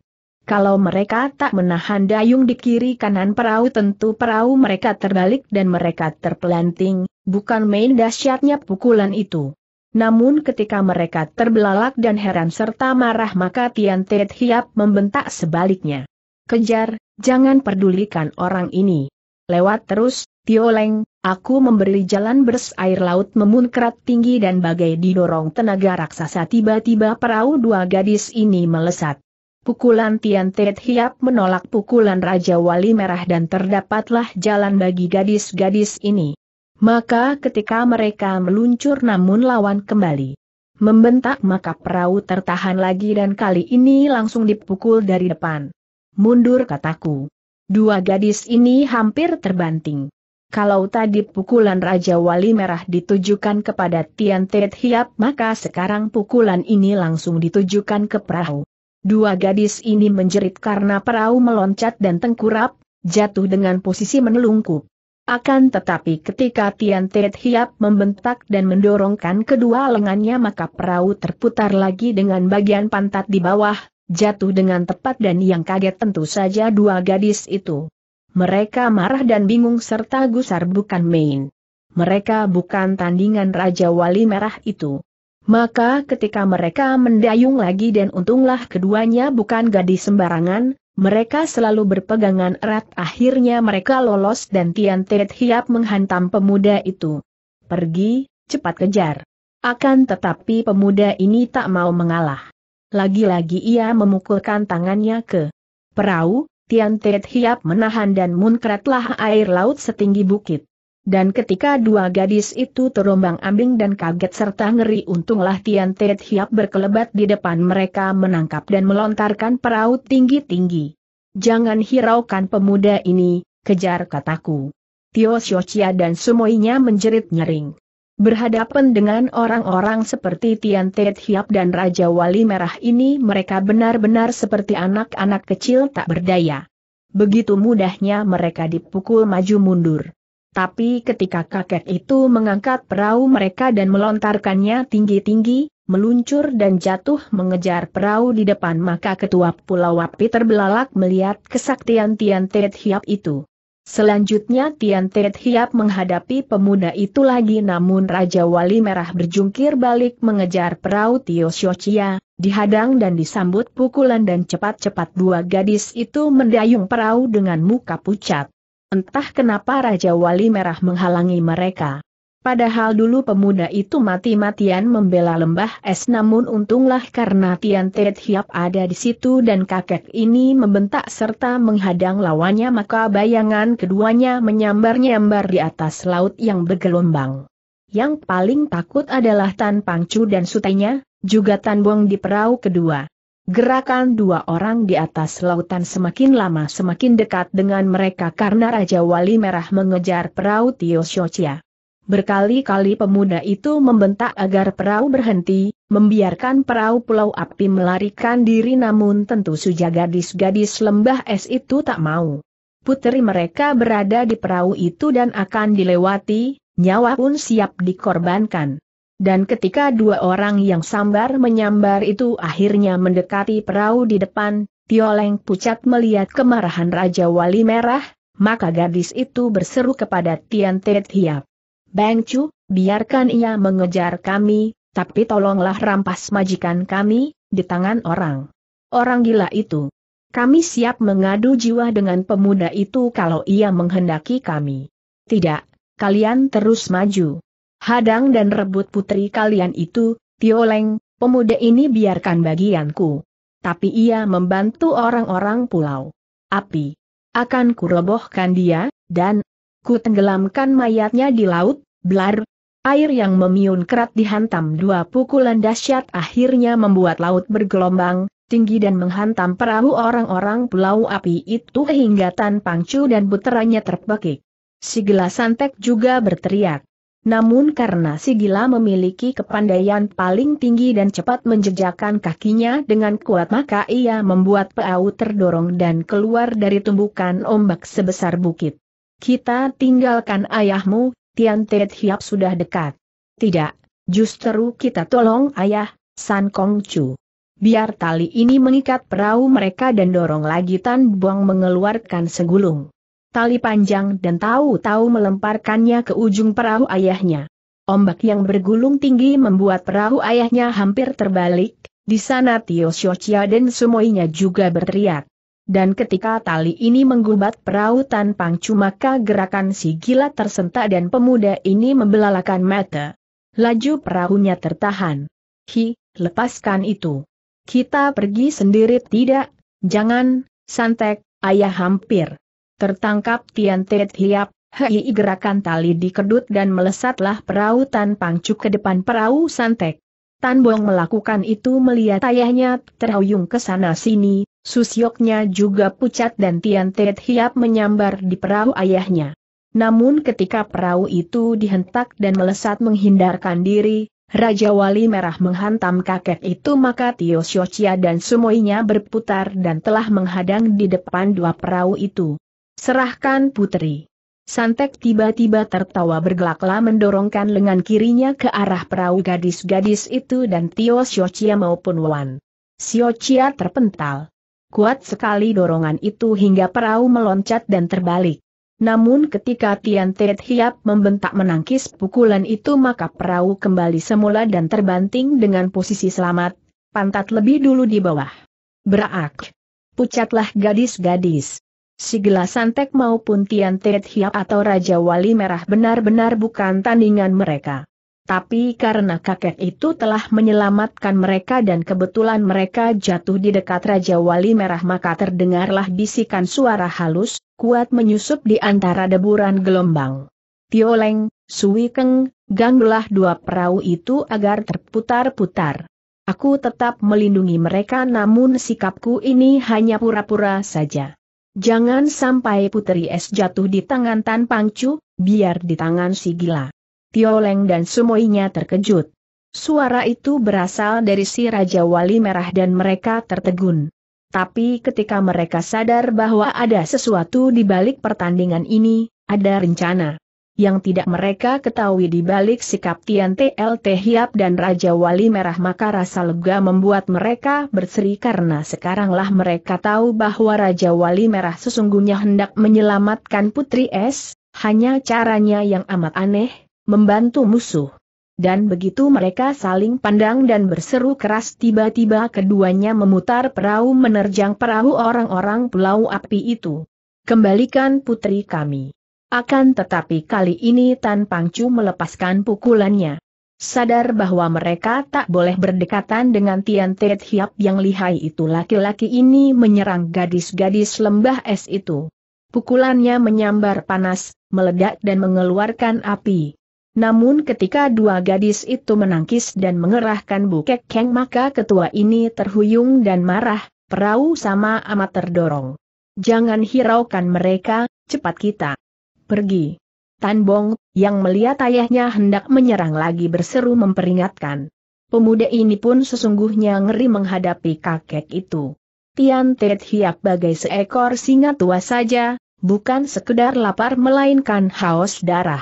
Kalau mereka tak menahan dayung di kiri kanan perahu tentu perahu mereka terbalik dan mereka terpelanting, bukan main dahsyatnya pukulan itu. Namun ketika mereka terbelalak dan heran serta marah maka Tian Tiet Hiap membentak sebaliknya. Kejar, jangan pedulikan orang ini. Lewat terus, Tio Leng, aku memberi jalan air laut memunkrat tinggi dan bagai didorong tenaga raksasa tiba-tiba perahu dua gadis ini melesat. Pukulan Tian Tiet Hiap menolak pukulan Raja Wali Merah dan terdapatlah jalan bagi gadis-gadis ini. Maka ketika mereka meluncur namun lawan kembali. Membentak maka perahu tertahan lagi dan kali ini langsung dipukul dari depan. Mundur kataku. Dua gadis ini hampir terbanting. Kalau tadi pukulan Raja Wali Merah ditujukan kepada Tian Tet Hiap maka sekarang pukulan ini langsung ditujukan ke perahu. Dua gadis ini menjerit karena perahu meloncat dan tengkurap, jatuh dengan posisi menelungkup. Akan tetapi ketika Tian Tet Hiap membentak dan mendorongkan kedua lengannya maka perahu terputar lagi dengan bagian pantat di bawah, jatuh dengan tepat dan yang kaget tentu saja dua gadis itu. Mereka marah dan bingung serta gusar bukan main. Mereka bukan tandingan Raja Wali Merah itu. Maka ketika mereka mendayung lagi dan untunglah keduanya bukan gadis sembarangan, mereka selalu berpegangan erat akhirnya mereka lolos dan Tian Tiet Hiap menghantam pemuda itu. Pergi, cepat kejar. Akan tetapi pemuda ini tak mau mengalah. Lagi-lagi ia memukulkan tangannya ke perahu, Tian Tiet Hiap menahan dan munkratlah air laut setinggi bukit. Dan ketika dua gadis itu terombang ambing dan kaget serta ngeri untunglah Tian Tet Hiap berkelebat di depan mereka menangkap dan melontarkan perahu tinggi-tinggi. Jangan hiraukan pemuda ini, kejar kataku. Tio Xiochia dan semuanya menjerit nyering. Berhadapan dengan orang-orang seperti Tian Tet Hiap dan Raja Wali Merah ini mereka benar-benar seperti anak-anak kecil tak berdaya. Begitu mudahnya mereka dipukul maju mundur. Tapi ketika kakek itu mengangkat perahu mereka dan melontarkannya tinggi-tinggi, meluncur dan jatuh mengejar perahu di depan maka ketua Pulau Wapi terbelalak melihat kesaktian Tian Tet Hiap itu. Selanjutnya Tian Tet Hiap menghadapi pemuda itu lagi namun Raja Wali Merah berjungkir balik mengejar perahu Tio Shochia, dihadang dan disambut pukulan dan cepat-cepat dua gadis itu mendayung perahu dengan muka pucat. Entah kenapa Raja Wali Merah menghalangi mereka. Padahal dulu pemuda itu mati-matian membela lembah es namun untunglah karena Tian Tet Hiap ada di situ dan kakek ini membentak serta menghadang lawannya maka bayangan keduanya menyambar-nyambar di atas laut yang bergelombang. Yang paling takut adalah Tan Pangcu dan sutenya, juga Tan Buang di perahu kedua. Gerakan dua orang di atas lautan semakin lama semakin dekat dengan mereka karena Raja Wali Merah mengejar perahu Tio Shochia. Berkali-kali pemuda itu membentak agar perahu berhenti, membiarkan perahu Pulau Api melarikan diri namun tentu suja gadis-gadis lembah es itu tak mau. Putri mereka berada di perahu itu dan akan dilewati, nyawa pun siap dikorbankan. Dan ketika dua orang yang sambar menyambar itu akhirnya mendekati perahu di depan, Tioleng pucat melihat kemarahan Raja Wali Merah, maka gadis itu berseru kepada Tian Tet Hiap. Bang Chu, biarkan ia mengejar kami, tapi tolonglah rampas majikan kami, di tangan orang. Orang gila itu. Kami siap mengadu jiwa dengan pemuda itu kalau ia menghendaki kami. Tidak, kalian terus maju. Hadang dan rebut putri kalian itu, Tioleng, pemuda ini biarkan bagianku. Tapi ia membantu orang-orang pulau. Api. Akan kurobohkan dia, dan ku tenggelamkan mayatnya di laut, blar. Air yang memiun kerat dihantam dua pukulan dahsyat akhirnya membuat laut bergelombang, tinggi dan menghantam perahu orang-orang pulau api itu hingga tanpangcu dan puteranya terpekik. Si santek juga berteriak. Namun karena si gila memiliki kepandaian paling tinggi dan cepat menjejakkan kakinya dengan kuat maka ia membuat perahu terdorong dan keluar dari tumbukan ombak sebesar bukit. Kita tinggalkan ayahmu, Tian Tet Hiap sudah dekat. Tidak, justru kita tolong ayah, San Kong Chu. Biar tali ini mengikat perahu mereka dan dorong lagi Tan Buang mengeluarkan segulung tali panjang dan tahu-tahu melemparkannya ke ujung perahu ayahnya. Ombak yang bergulung tinggi membuat perahu ayahnya hampir terbalik, di sana Tio Shochia dan semuanya juga berteriak. Dan ketika tali ini menggubat perahu tanpa maka gerakan si gila tersentak dan pemuda ini membelalakan mata. Laju perahunya tertahan. Hi, lepaskan itu. Kita pergi sendiri tidak, jangan, santek, ayah hampir Tertangkap Tian Tet Hiap, Hei gerakan tali dikedut dan melesatlah perahu Tan Pangcuk ke depan perahu Santek. Tan Bong melakukan itu melihat ayahnya terhuyung ke sana sini, susyoknya juga pucat dan Tian Tet Hiap menyambar di perahu ayahnya. Namun ketika perahu itu dihentak dan melesat menghindarkan diri, Raja Wali Merah menghantam kakek itu maka Tio Syocia dan semuanya berputar dan telah menghadang di depan dua perahu itu. Serahkan putri. Santek tiba-tiba tertawa bergelaklah mendorongkan lengan kirinya ke arah perahu gadis-gadis itu dan Tio Siocia maupun Wan. Siocia terpental. Kuat sekali dorongan itu hingga perahu meloncat dan terbalik. Namun ketika Tian Tet Hiap membentak menangkis pukulan itu maka perahu kembali semula dan terbanting dengan posisi selamat, pantat lebih dulu di bawah. Berak. Pucatlah gadis-gadis. Si Sigila Santek maupun Tian Tet Hiap atau Raja Wali Merah benar-benar bukan tandingan mereka. Tapi karena kakek itu telah menyelamatkan mereka dan kebetulan mereka jatuh di dekat Raja Wali Merah maka terdengarlah bisikan suara halus, kuat menyusup di antara deburan gelombang. Tioleng, Sui Keng, ganggulah dua perahu itu agar terputar-putar. Aku tetap melindungi mereka namun sikapku ini hanya pura-pura saja. Jangan sampai Putri Es jatuh di tangan Tan Pangcu, biar di tangan si gila. Tio dan semuanya terkejut. Suara itu berasal dari si Raja Wali Merah dan mereka tertegun. Tapi ketika mereka sadar bahwa ada sesuatu di balik pertandingan ini, ada rencana yang tidak mereka ketahui di balik sikap Tian TLT Hiap dan Raja Wali Merah maka rasa lega membuat mereka berseri karena sekaranglah mereka tahu bahwa Raja Wali Merah sesungguhnya hendak menyelamatkan Putri Es, hanya caranya yang amat aneh, membantu musuh. Dan begitu mereka saling pandang dan berseru keras tiba-tiba keduanya memutar perahu menerjang perahu orang-orang pulau api itu. Kembalikan putri kami. Akan tetapi kali ini Tan Pangcu melepaskan pukulannya. Sadar bahwa mereka tak boleh berdekatan dengan Tian Tiet Hiap yang lihai itu laki-laki ini menyerang gadis-gadis lembah es itu. Pukulannya menyambar panas, meledak dan mengeluarkan api. Namun ketika dua gadis itu menangkis dan mengerahkan bukek keng maka ketua ini terhuyung dan marah, perahu sama amat terdorong. Jangan hiraukan mereka, cepat kita. Pergi. Tan Bong yang melihat ayahnya hendak menyerang lagi berseru memperingatkan. Pemuda ini pun sesungguhnya ngeri menghadapi kakek itu. Tian Tet Hiap bagai seekor singa tua saja, bukan sekedar lapar melainkan haus darah.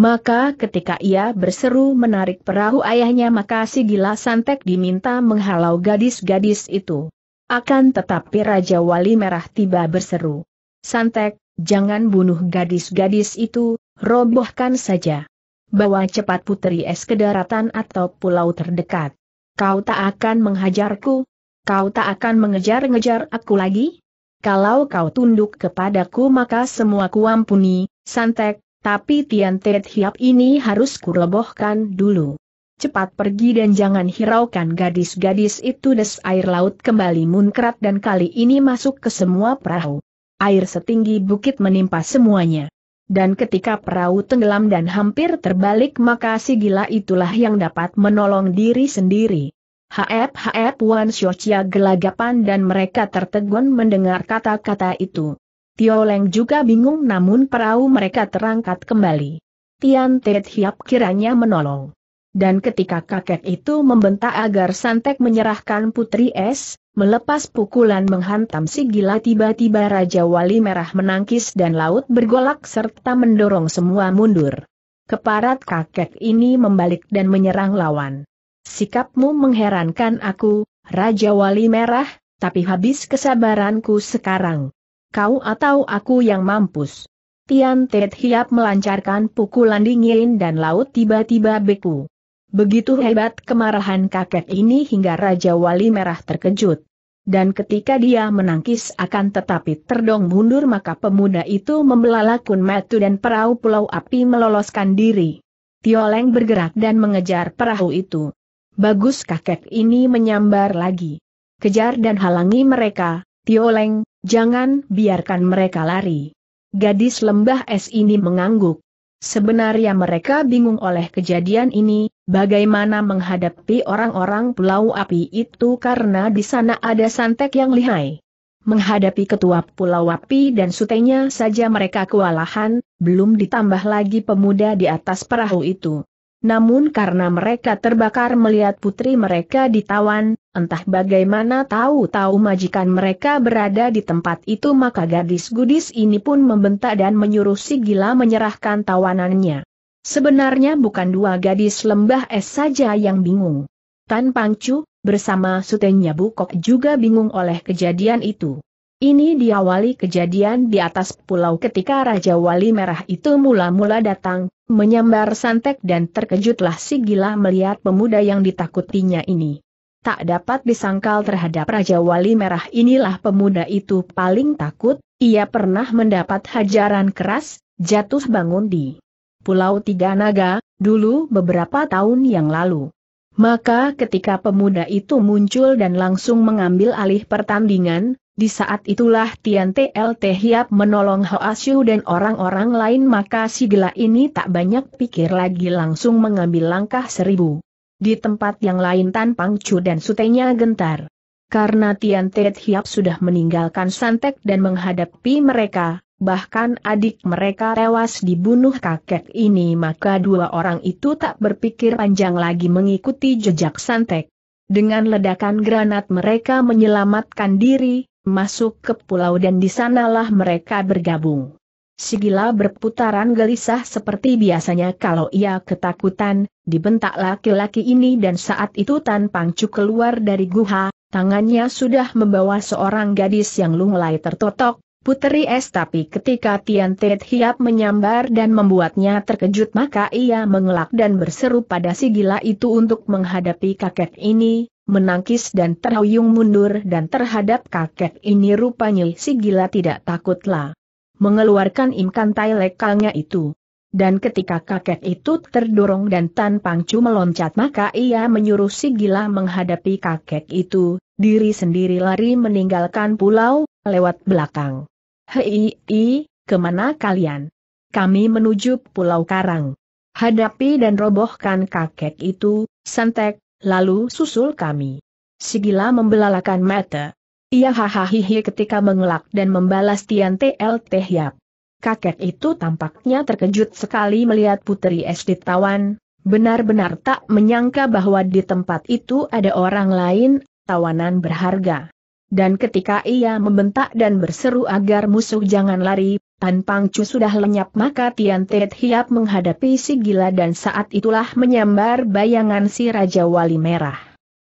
Maka ketika ia berseru menarik perahu ayahnya maka si gila santek diminta menghalau gadis-gadis itu. Akan tetapi Raja Wali Merah tiba berseru. Santek, Jangan bunuh gadis-gadis itu, robohkan saja. Bawa cepat putri es ke daratan atau pulau terdekat. Kau tak akan menghajarku? Kau tak akan mengejar-ngejar aku lagi? Kalau kau tunduk kepadaku maka semua kuampuni, Santek, tapi Tian Tet Hiap ini harus kurobohkan dulu. Cepat pergi dan jangan hiraukan gadis-gadis itu des air laut kembali munkrat dan kali ini masuk ke semua perahu air setinggi bukit menimpa semuanya. Dan ketika perahu tenggelam dan hampir terbalik maka si gila itulah yang dapat menolong diri sendiri. Haep Haep Wan Xiaochia gelagapan dan mereka tertegun mendengar kata-kata itu. Tio Leng juga bingung namun perahu mereka terangkat kembali. Tian Tet Hiap kiranya menolong. Dan ketika kakek itu membentak agar Santek menyerahkan Putri Es, Melepas pukulan menghantam si gila tiba-tiba Raja Wali Merah menangkis dan laut bergolak serta mendorong semua mundur. Keparat kakek ini membalik dan menyerang lawan. Sikapmu mengherankan aku, Raja Wali Merah, tapi habis kesabaranku sekarang. Kau atau aku yang mampus. Tian Tet Hiap melancarkan pukulan dingin dan laut tiba-tiba beku. Begitu hebat kemarahan kakek ini hingga Raja Wali Merah terkejut. Dan ketika dia menangkis akan tetapi terdong mundur maka pemuda itu membelalakun metu dan perahu pulau api meloloskan diri. Tioleng bergerak dan mengejar perahu itu. Bagus kakek ini menyambar lagi. Kejar dan halangi mereka, Tioleng, jangan biarkan mereka lari. Gadis lembah es ini mengangguk. Sebenarnya mereka bingung oleh kejadian ini, bagaimana menghadapi orang-orang pulau api itu karena di sana ada santek yang lihai. Menghadapi ketua pulau api dan sutenya saja mereka kewalahan, belum ditambah lagi pemuda di atas perahu itu. Namun karena mereka terbakar melihat putri mereka ditawan, entah bagaimana tahu-tahu majikan mereka berada di tempat itu maka gadis gudis ini pun membentak dan menyuruh si gila menyerahkan tawanannya. Sebenarnya bukan dua gadis lembah es saja yang bingung. Tan Pangcu, bersama sutenya Bukok juga bingung oleh kejadian itu. Ini diawali kejadian di atas pulau ketika Raja Wali Merah itu mula-mula datang, menyambar santek dan terkejutlah si gila melihat pemuda yang ditakutinya ini. Tak dapat disangkal terhadap Raja Wali Merah inilah pemuda itu paling takut, ia pernah mendapat hajaran keras, jatuh bangun di Pulau Tiga Naga, dulu beberapa tahun yang lalu. Maka ketika pemuda itu muncul dan langsung mengambil alih pertandingan, di saat itulah Tian TLT Hiap menolong Hoasyu dan orang-orang lain maka si gila ini tak banyak pikir lagi langsung mengambil langkah seribu. Di tempat yang lain Tan Pang Chu dan sutenya gentar. Karena Tian Tet Hiap sudah meninggalkan Santek dan menghadapi mereka, bahkan adik mereka tewas dibunuh kakek ini maka dua orang itu tak berpikir panjang lagi mengikuti jejak Santek. Dengan ledakan granat mereka menyelamatkan diri, masuk ke pulau dan di sanalah mereka bergabung. Sigila berputaran gelisah seperti biasanya kalau ia ketakutan, dibentak laki-laki ini dan saat itu Tan Pangcu keluar dari guha, tangannya sudah membawa seorang gadis yang lunglai tertotok, Puteri Es tapi ketika Tian Tet Hiap menyambar dan membuatnya terkejut maka ia mengelak dan berseru pada si gila itu untuk menghadapi kakek ini, menangkis dan terhuyung mundur dan terhadap kakek ini rupanya si gila tidak takutlah mengeluarkan imkan tai lekalnya itu. Dan ketika kakek itu terdorong dan Tan Pangcu meloncat maka ia menyuruh si gila menghadapi kakek itu, diri sendiri lari meninggalkan pulau, lewat belakang. Hei, i, kemana kalian? Kami menuju Pulau Karang. Hadapi dan robohkan kakek itu, santek, lalu susul kami. Sigila membelalakan mata. Ia hahaha ketika mengelak dan membalas Tian TL Tehyap. Kakek itu tampaknya terkejut sekali melihat putri SD tawan. benar-benar tak menyangka bahwa di tempat itu ada orang lain, tawanan berharga. Dan ketika ia membentak dan berseru agar musuh jangan lari, Pan Pangcu sudah lenyap maka Tian Tet Hiap menghadapi si gila dan saat itulah menyambar bayangan si Raja Wali Merah.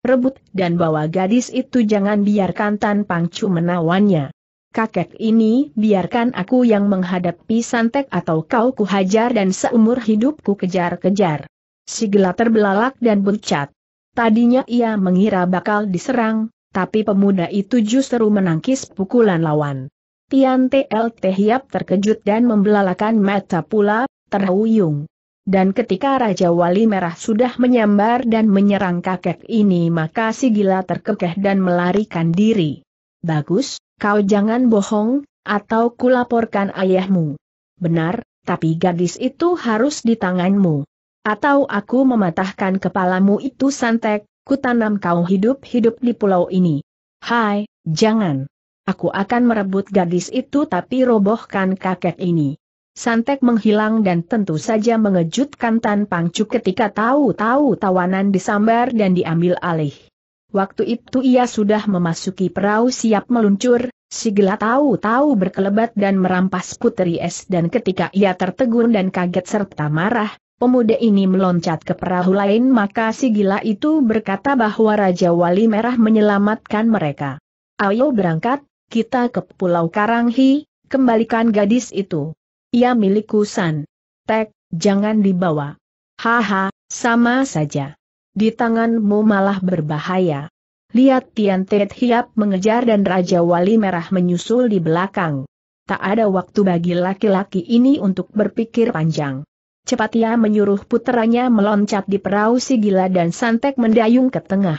Rebut dan bawa gadis itu jangan biarkan Tan Pangcu menawannya. Kakek ini biarkan aku yang menghadapi santek atau kau kuhajar dan seumur hidupku kejar-kejar. Si gila terbelalak dan buncat. Tadinya ia mengira bakal diserang, tapi pemuda itu justru menangkis pukulan lawan. Tian TLT Hiap terkejut dan membelalakan mata pula, terhuyung. Dan ketika Raja Wali Merah sudah menyambar dan menyerang kakek ini maka si gila terkekeh dan melarikan diri. Bagus, kau jangan bohong, atau kulaporkan ayahmu. Benar, tapi gadis itu harus di tanganmu. Atau aku mematahkan kepalamu itu santek, Kutanam kau hidup-hidup di pulau ini. Hai, jangan. Aku akan merebut gadis itu tapi robohkan kakek ini. Santek menghilang dan tentu saja mengejutkan Tan Pangcu ketika tahu-tahu tawanan disambar dan diambil alih. Waktu itu ia sudah memasuki perahu siap meluncur, Sigela tahu-tahu berkelebat dan merampas putri es dan ketika ia tertegun dan kaget serta marah, Pemuda ini meloncat ke perahu lain maka si gila itu berkata bahwa Raja Wali Merah menyelamatkan mereka. Ayo berangkat, kita ke Pulau Karanghi, kembalikan gadis itu. Ia milik Kusan. Tek, jangan dibawa. Haha, sama saja. Di tanganmu malah berbahaya. Lihat Tian Tet Hiap mengejar dan Raja Wali Merah menyusul di belakang. Tak ada waktu bagi laki-laki ini untuk berpikir panjang. Cepat ia menyuruh puteranya meloncat di perahu si gila dan santek mendayung ke tengah.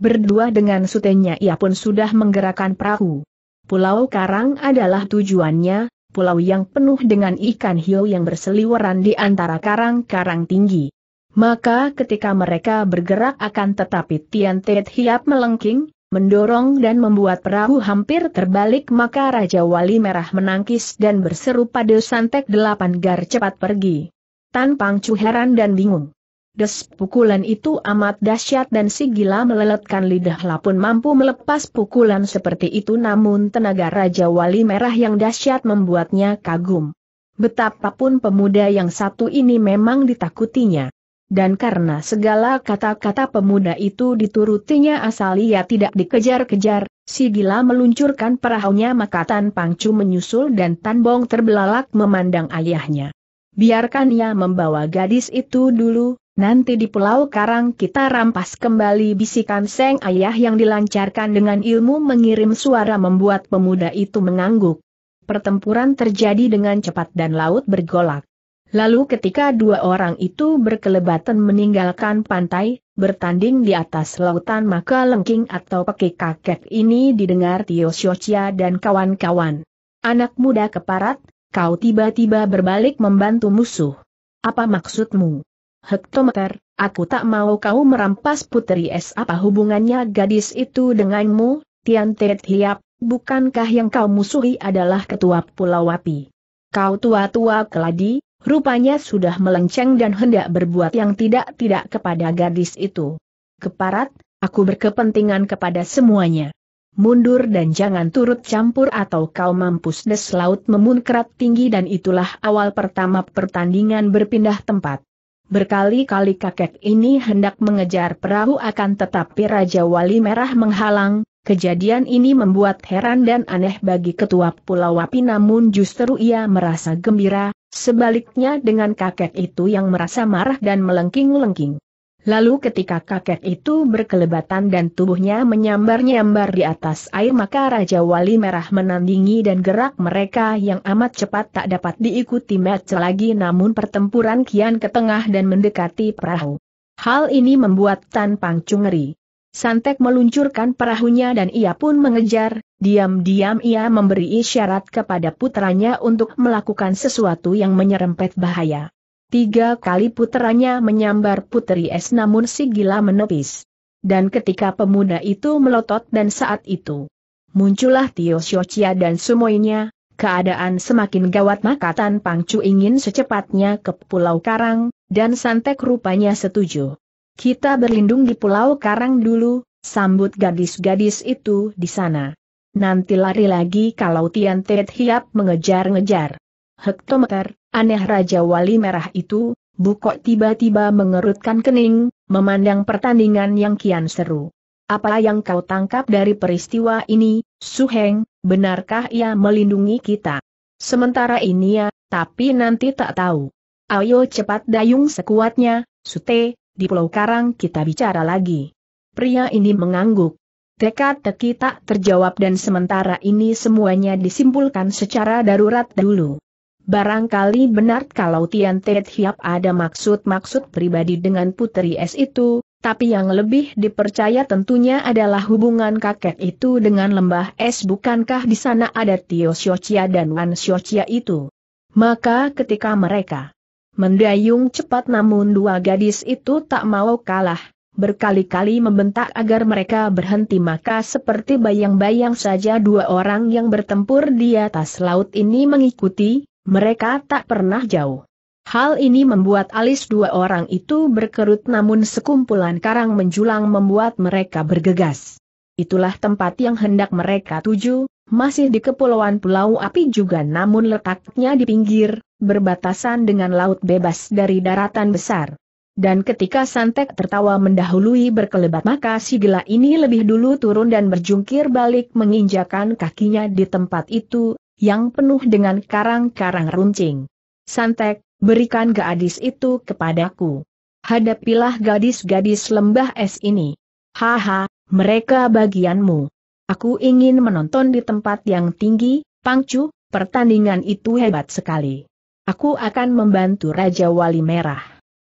Berdua dengan sutenya ia pun sudah menggerakkan perahu. Pulau Karang adalah tujuannya, pulau yang penuh dengan ikan hiu yang berseliweran di antara karang-karang tinggi. Maka ketika mereka bergerak akan tetapi Tian Tiet Hiap melengking, mendorong dan membuat perahu hampir terbalik maka Raja Wali Merah menangkis dan berseru pada Santek delapan gar cepat pergi. Tan Pangcu heran dan bingung. Des pukulan itu amat dahsyat dan si gila meleletkan lidah lapun mampu melepas pukulan seperti itu namun tenaga Raja Wali Merah yang dahsyat membuatnya kagum. Betapapun pemuda yang satu ini memang ditakutinya. Dan karena segala kata-kata pemuda itu diturutinya asal ia tidak dikejar-kejar, si gila meluncurkan perahunya maka Tan Pangcu menyusul dan Tan Bong terbelalak memandang ayahnya biarkan ia membawa gadis itu dulu, nanti di Pulau Karang kita rampas kembali bisikan Seng Ayah yang dilancarkan dengan ilmu mengirim suara membuat pemuda itu mengangguk. Pertempuran terjadi dengan cepat dan laut bergolak. Lalu ketika dua orang itu berkelebatan meninggalkan pantai, bertanding di atas lautan maka lengking atau peki kakek ini didengar Tio Siocia dan kawan-kawan. Anak muda keparat, kau tiba-tiba berbalik membantu musuh. Apa maksudmu? Hektometer, aku tak mau kau merampas putri es apa hubungannya gadis itu denganmu, Tian Tet Hiap, bukankah yang kau musuhi adalah ketua Pulau Wapi? Kau tua-tua keladi, rupanya sudah melenceng dan hendak berbuat yang tidak-tidak kepada gadis itu. Keparat, aku berkepentingan kepada semuanya mundur dan jangan turut campur atau kau mampus des laut memunkrat tinggi dan itulah awal pertama pertandingan berpindah tempat. Berkali-kali kakek ini hendak mengejar perahu akan tetapi Raja Wali Merah menghalang, kejadian ini membuat heran dan aneh bagi ketua Pulau Wapi namun justru ia merasa gembira, sebaliknya dengan kakek itu yang merasa marah dan melengking-lengking. Lalu ketika kakek itu berkelebatan dan tubuhnya menyambar-nyambar di atas air maka Raja Wali Merah menandingi dan gerak mereka yang amat cepat tak dapat diikuti match lagi namun pertempuran kian ke tengah dan mendekati perahu. Hal ini membuat Tan Pang Chung ngeri. Santek meluncurkan perahunya dan ia pun mengejar, diam-diam ia memberi isyarat kepada putranya untuk melakukan sesuatu yang menyerempet bahaya. Tiga kali puteranya menyambar puteri es namun si gila menepis. Dan ketika pemuda itu melotot dan saat itu muncullah Tio Xiochia dan semuanya, keadaan semakin gawat maka Tan Pangcu ingin secepatnya ke Pulau Karang, dan Santek rupanya setuju. Kita berlindung di Pulau Karang dulu, sambut gadis-gadis itu di sana. Nanti lari lagi kalau Tian Tet Hiap mengejar-ngejar. Hektometer, Aneh Raja Wali Merah itu, Bukok tiba-tiba mengerutkan kening, memandang pertandingan yang kian seru. Apa yang kau tangkap dari peristiwa ini, Suheng, benarkah ia melindungi kita? Sementara ini ya, tapi nanti tak tahu. Ayo cepat dayung sekuatnya, Sute, di Pulau Karang kita bicara lagi. Pria ini mengangguk. Tekad teki tak terjawab dan sementara ini semuanya disimpulkan secara darurat dulu. Barangkali benar kalau Tian Tet Hiap ada maksud-maksud pribadi dengan Putri S itu, tapi yang lebih dipercaya tentunya adalah hubungan kakek itu dengan lembah es bukankah di sana ada Tio Xiochia dan Wan Xiochia itu. Maka ketika mereka mendayung cepat namun dua gadis itu tak mau kalah, berkali-kali membentak agar mereka berhenti maka seperti bayang-bayang saja dua orang yang bertempur di atas laut ini mengikuti, mereka tak pernah jauh. Hal ini membuat alis dua orang itu berkerut namun sekumpulan karang menjulang membuat mereka bergegas. Itulah tempat yang hendak mereka tuju, masih di kepulauan Pulau Api juga namun letaknya di pinggir, berbatasan dengan laut bebas dari daratan besar. Dan ketika Santek tertawa mendahului berkelebat maka si gila ini lebih dulu turun dan berjungkir balik menginjakan kakinya di tempat itu, yang penuh dengan karang-karang runcing. Santek, berikan gadis itu kepadaku. Hadapilah gadis-gadis lembah es ini. Haha, mereka bagianmu. Aku ingin menonton di tempat yang tinggi, Pangcu, pertandingan itu hebat sekali. Aku akan membantu Raja Wali Merah.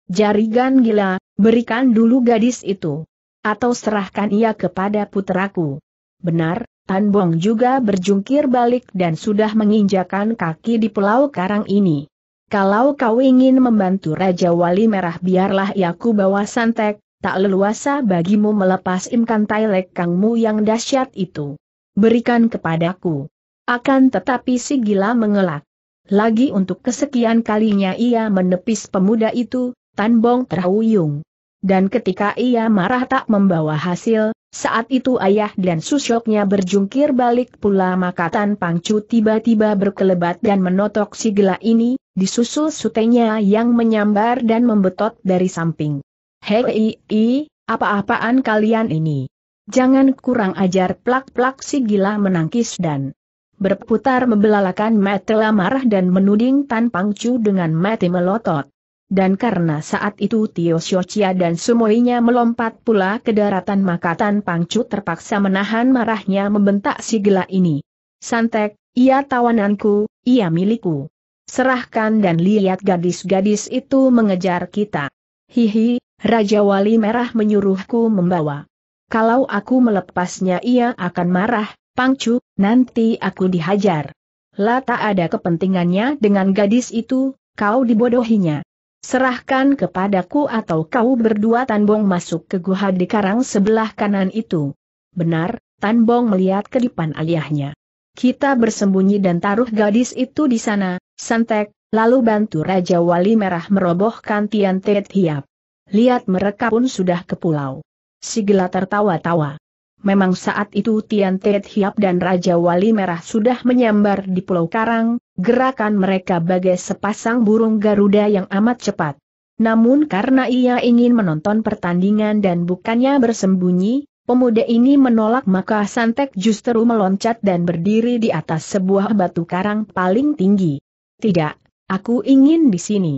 Jarigan gila, berikan dulu gadis itu. Atau serahkan ia kepada putraku. Benar, Tan Bong juga berjungkir balik dan sudah menginjakan kaki di pulau karang ini. Kalau kau ingin membantu Raja Wali Merah biarlah ku bawa santek, tak leluasa bagimu melepas imkan tailek kangmu yang dahsyat itu. Berikan kepadaku. Akan tetapi si gila mengelak. Lagi untuk kesekian kalinya ia menepis pemuda itu, Tan Bong terhuyung. Dan ketika ia marah tak membawa hasil, saat itu ayah dan susoknya berjungkir balik pula maka Tan Pangcu tiba-tiba berkelebat dan menotok si gila ini, disusul sutenya yang menyambar dan membetot dari samping. Hei, i, apa-apaan kalian ini? Jangan kurang ajar plak-plak si gila menangkis dan berputar membelalakan mata marah dan menuding Tan Pangcu dengan mati melotot dan karena saat itu Tio Xiochia dan semuanya melompat pula ke daratan maka Tan Pangcu terpaksa menahan marahnya membentak si gila ini. Santek, ia tawananku, ia milikku. Serahkan dan lihat gadis-gadis itu mengejar kita. Hihi, Raja Wali Merah menyuruhku membawa. Kalau aku melepasnya ia akan marah, Pangcu, nanti aku dihajar. Lah tak ada kepentingannya dengan gadis itu, kau dibodohinya. Serahkan kepadaku atau kau berdua Tanbong masuk ke guha di karang sebelah kanan itu. Benar, Tanbong melihat kedipan ayahnya. Kita bersembunyi dan taruh gadis itu di sana, Santek, lalu bantu Raja Wali Merah merobohkan Tian Tet Hiap. Lihat mereka pun sudah ke pulau. Sigila tertawa-tawa. Memang saat itu Tian Tiet Hiap dan Raja Wali Merah sudah menyambar di Pulau Karang, gerakan mereka bagai sepasang burung Garuda yang amat cepat. Namun karena ia ingin menonton pertandingan dan bukannya bersembunyi, pemuda ini menolak maka Santek justru meloncat dan berdiri di atas sebuah batu karang paling tinggi. Tidak, aku ingin di sini.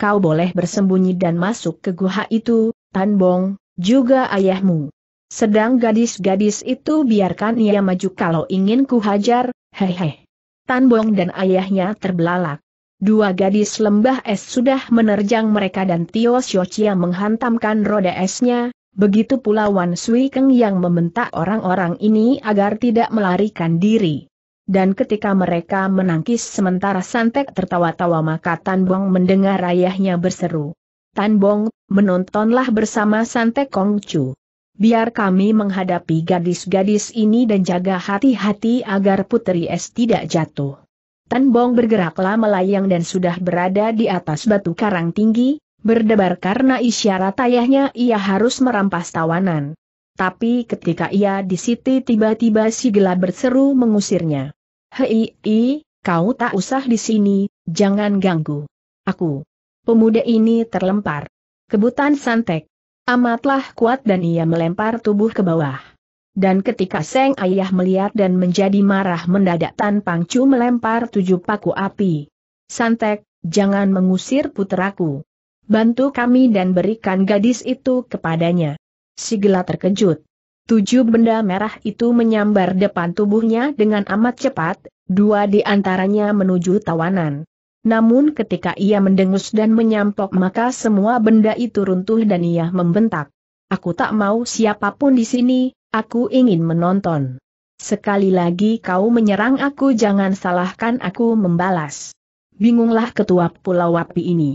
Kau boleh bersembunyi dan masuk ke guha itu, Tan Bong, juga ayahmu. Sedang gadis-gadis itu biarkan ia maju kalau ingin kuhajar, hehe. Tan Tanbong dan ayahnya terbelalak. Dua gadis lembah es sudah menerjang mereka dan Tio Xiochia menghantamkan roda esnya, begitu pula Wan Sui Keng yang membentak orang-orang ini agar tidak melarikan diri. Dan ketika mereka menangkis sementara Santek tertawa-tawa maka Tan Bong mendengar ayahnya berseru. Tan Bong, menontonlah bersama Santek Kongcu biar kami menghadapi gadis-gadis ini dan jaga hati-hati agar Putri Es tidak jatuh. Tan Bong bergeraklah melayang dan sudah berada di atas batu karang tinggi, berdebar karena isyarat ayahnya ia harus merampas tawanan. Tapi ketika ia di situ tiba-tiba si berseru mengusirnya. Hei, i, kau tak usah di sini, jangan ganggu. Aku. Pemuda ini terlempar. Kebutan santek. Amatlah kuat dan ia melempar tubuh ke bawah. Dan ketika Seng Ayah melihat dan menjadi marah mendadak Tan Pangcu melempar tujuh paku api. Santek, jangan mengusir puteraku. Bantu kami dan berikan gadis itu kepadanya. Sigela terkejut. Tujuh benda merah itu menyambar depan tubuhnya dengan amat cepat, dua di antaranya menuju tawanan. Namun ketika ia mendengus dan menyampok maka semua benda itu runtuh dan ia membentak. Aku tak mau siapapun di sini, aku ingin menonton. Sekali lagi kau menyerang aku jangan salahkan aku membalas. Bingunglah ketua pulau api ini.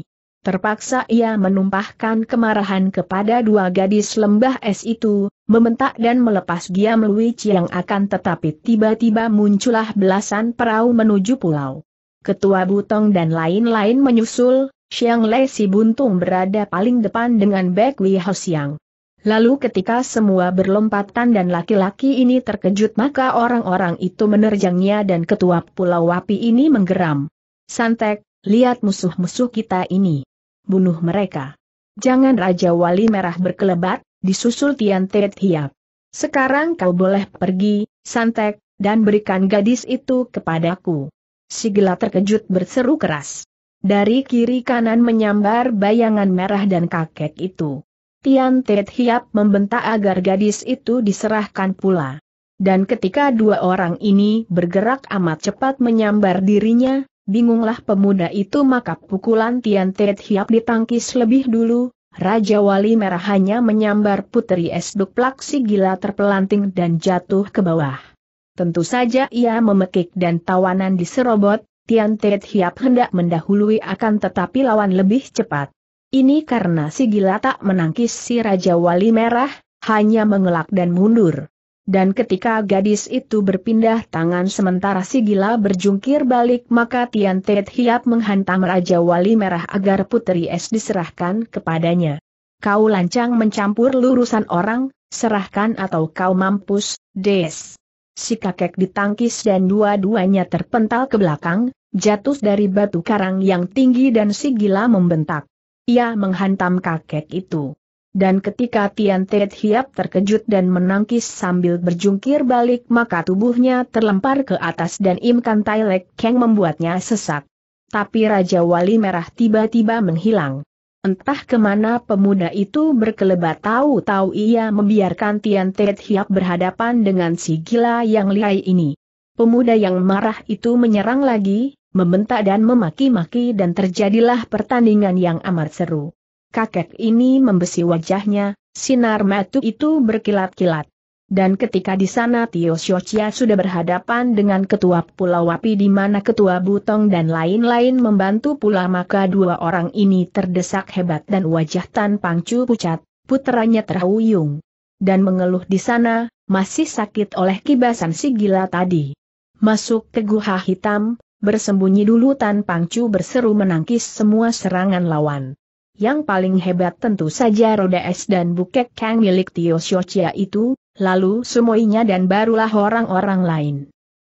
Terpaksa ia menumpahkan kemarahan kepada dua gadis lembah es itu, membentak dan melepas Giam Lui Chiang akan tetapi tiba-tiba muncullah belasan perahu menuju pulau. Ketua Butong dan lain-lain menyusul, Xiang Lei si buntung berada paling depan dengan Bek Li Hosiang. Lalu ketika semua berlompatan dan laki-laki ini terkejut maka orang-orang itu menerjangnya dan ketua Pulau Wapi ini menggeram. Santek, lihat musuh-musuh kita ini. Bunuh mereka. Jangan Raja Wali Merah berkelebat, disusul Tian Tet Hiap. Sekarang kau boleh pergi, Santek, dan berikan gadis itu kepadaku gila terkejut berseru keras. Dari kiri kanan menyambar bayangan merah dan kakek itu. Tian Tet Hiap membentak agar gadis itu diserahkan pula. Dan ketika dua orang ini bergerak amat cepat menyambar dirinya, bingunglah pemuda itu maka pukulan Tian Tet Hiap ditangkis lebih dulu, Raja Wali Merah hanya menyambar Putri Es Duplak gila terpelanting dan jatuh ke bawah. Tentu saja ia memekik dan tawanan diserobot, Tian Tet Hiap hendak mendahului akan tetapi lawan lebih cepat. Ini karena si gila tak menangkis si Raja Wali Merah, hanya mengelak dan mundur. Dan ketika gadis itu berpindah tangan sementara si gila berjungkir balik maka Tian Tet Hiap menghantam Raja Wali Merah agar Putri Es diserahkan kepadanya. Kau lancang mencampur lurusan orang, serahkan atau kau mampus, Des si kakek ditangkis dan dua-duanya terpental ke belakang, jatuh dari batu karang yang tinggi dan si gila membentak. Ia menghantam kakek itu. Dan ketika Tian Tet Hiap terkejut dan menangkis sambil berjungkir balik maka tubuhnya terlempar ke atas dan imkan tailek Keng membuatnya sesak. Tapi Raja Wali Merah tiba-tiba menghilang. Entah kemana pemuda itu berkelebat tahu-tahu ia membiarkan Tian Tet Hiap berhadapan dengan si gila yang lihai ini. Pemuda yang marah itu menyerang lagi, membentak dan memaki-maki dan terjadilah pertandingan yang amat seru. Kakek ini membesi wajahnya, sinar matu itu berkilat-kilat. Dan ketika di sana Tio Xiochia sudah berhadapan dengan ketua Pulau Wapi di mana ketua Butong dan lain-lain membantu pula maka dua orang ini terdesak hebat dan wajah Tan Pangcu pucat, putranya terhuyung. Dan mengeluh di sana, masih sakit oleh kibasan si gila tadi. Masuk ke guha hitam, bersembunyi dulu Tan Pangcu berseru menangkis semua serangan lawan. Yang paling hebat tentu saja roda es dan bukek kang milik Tio Xiochia itu, lalu semuanya dan barulah orang-orang lain.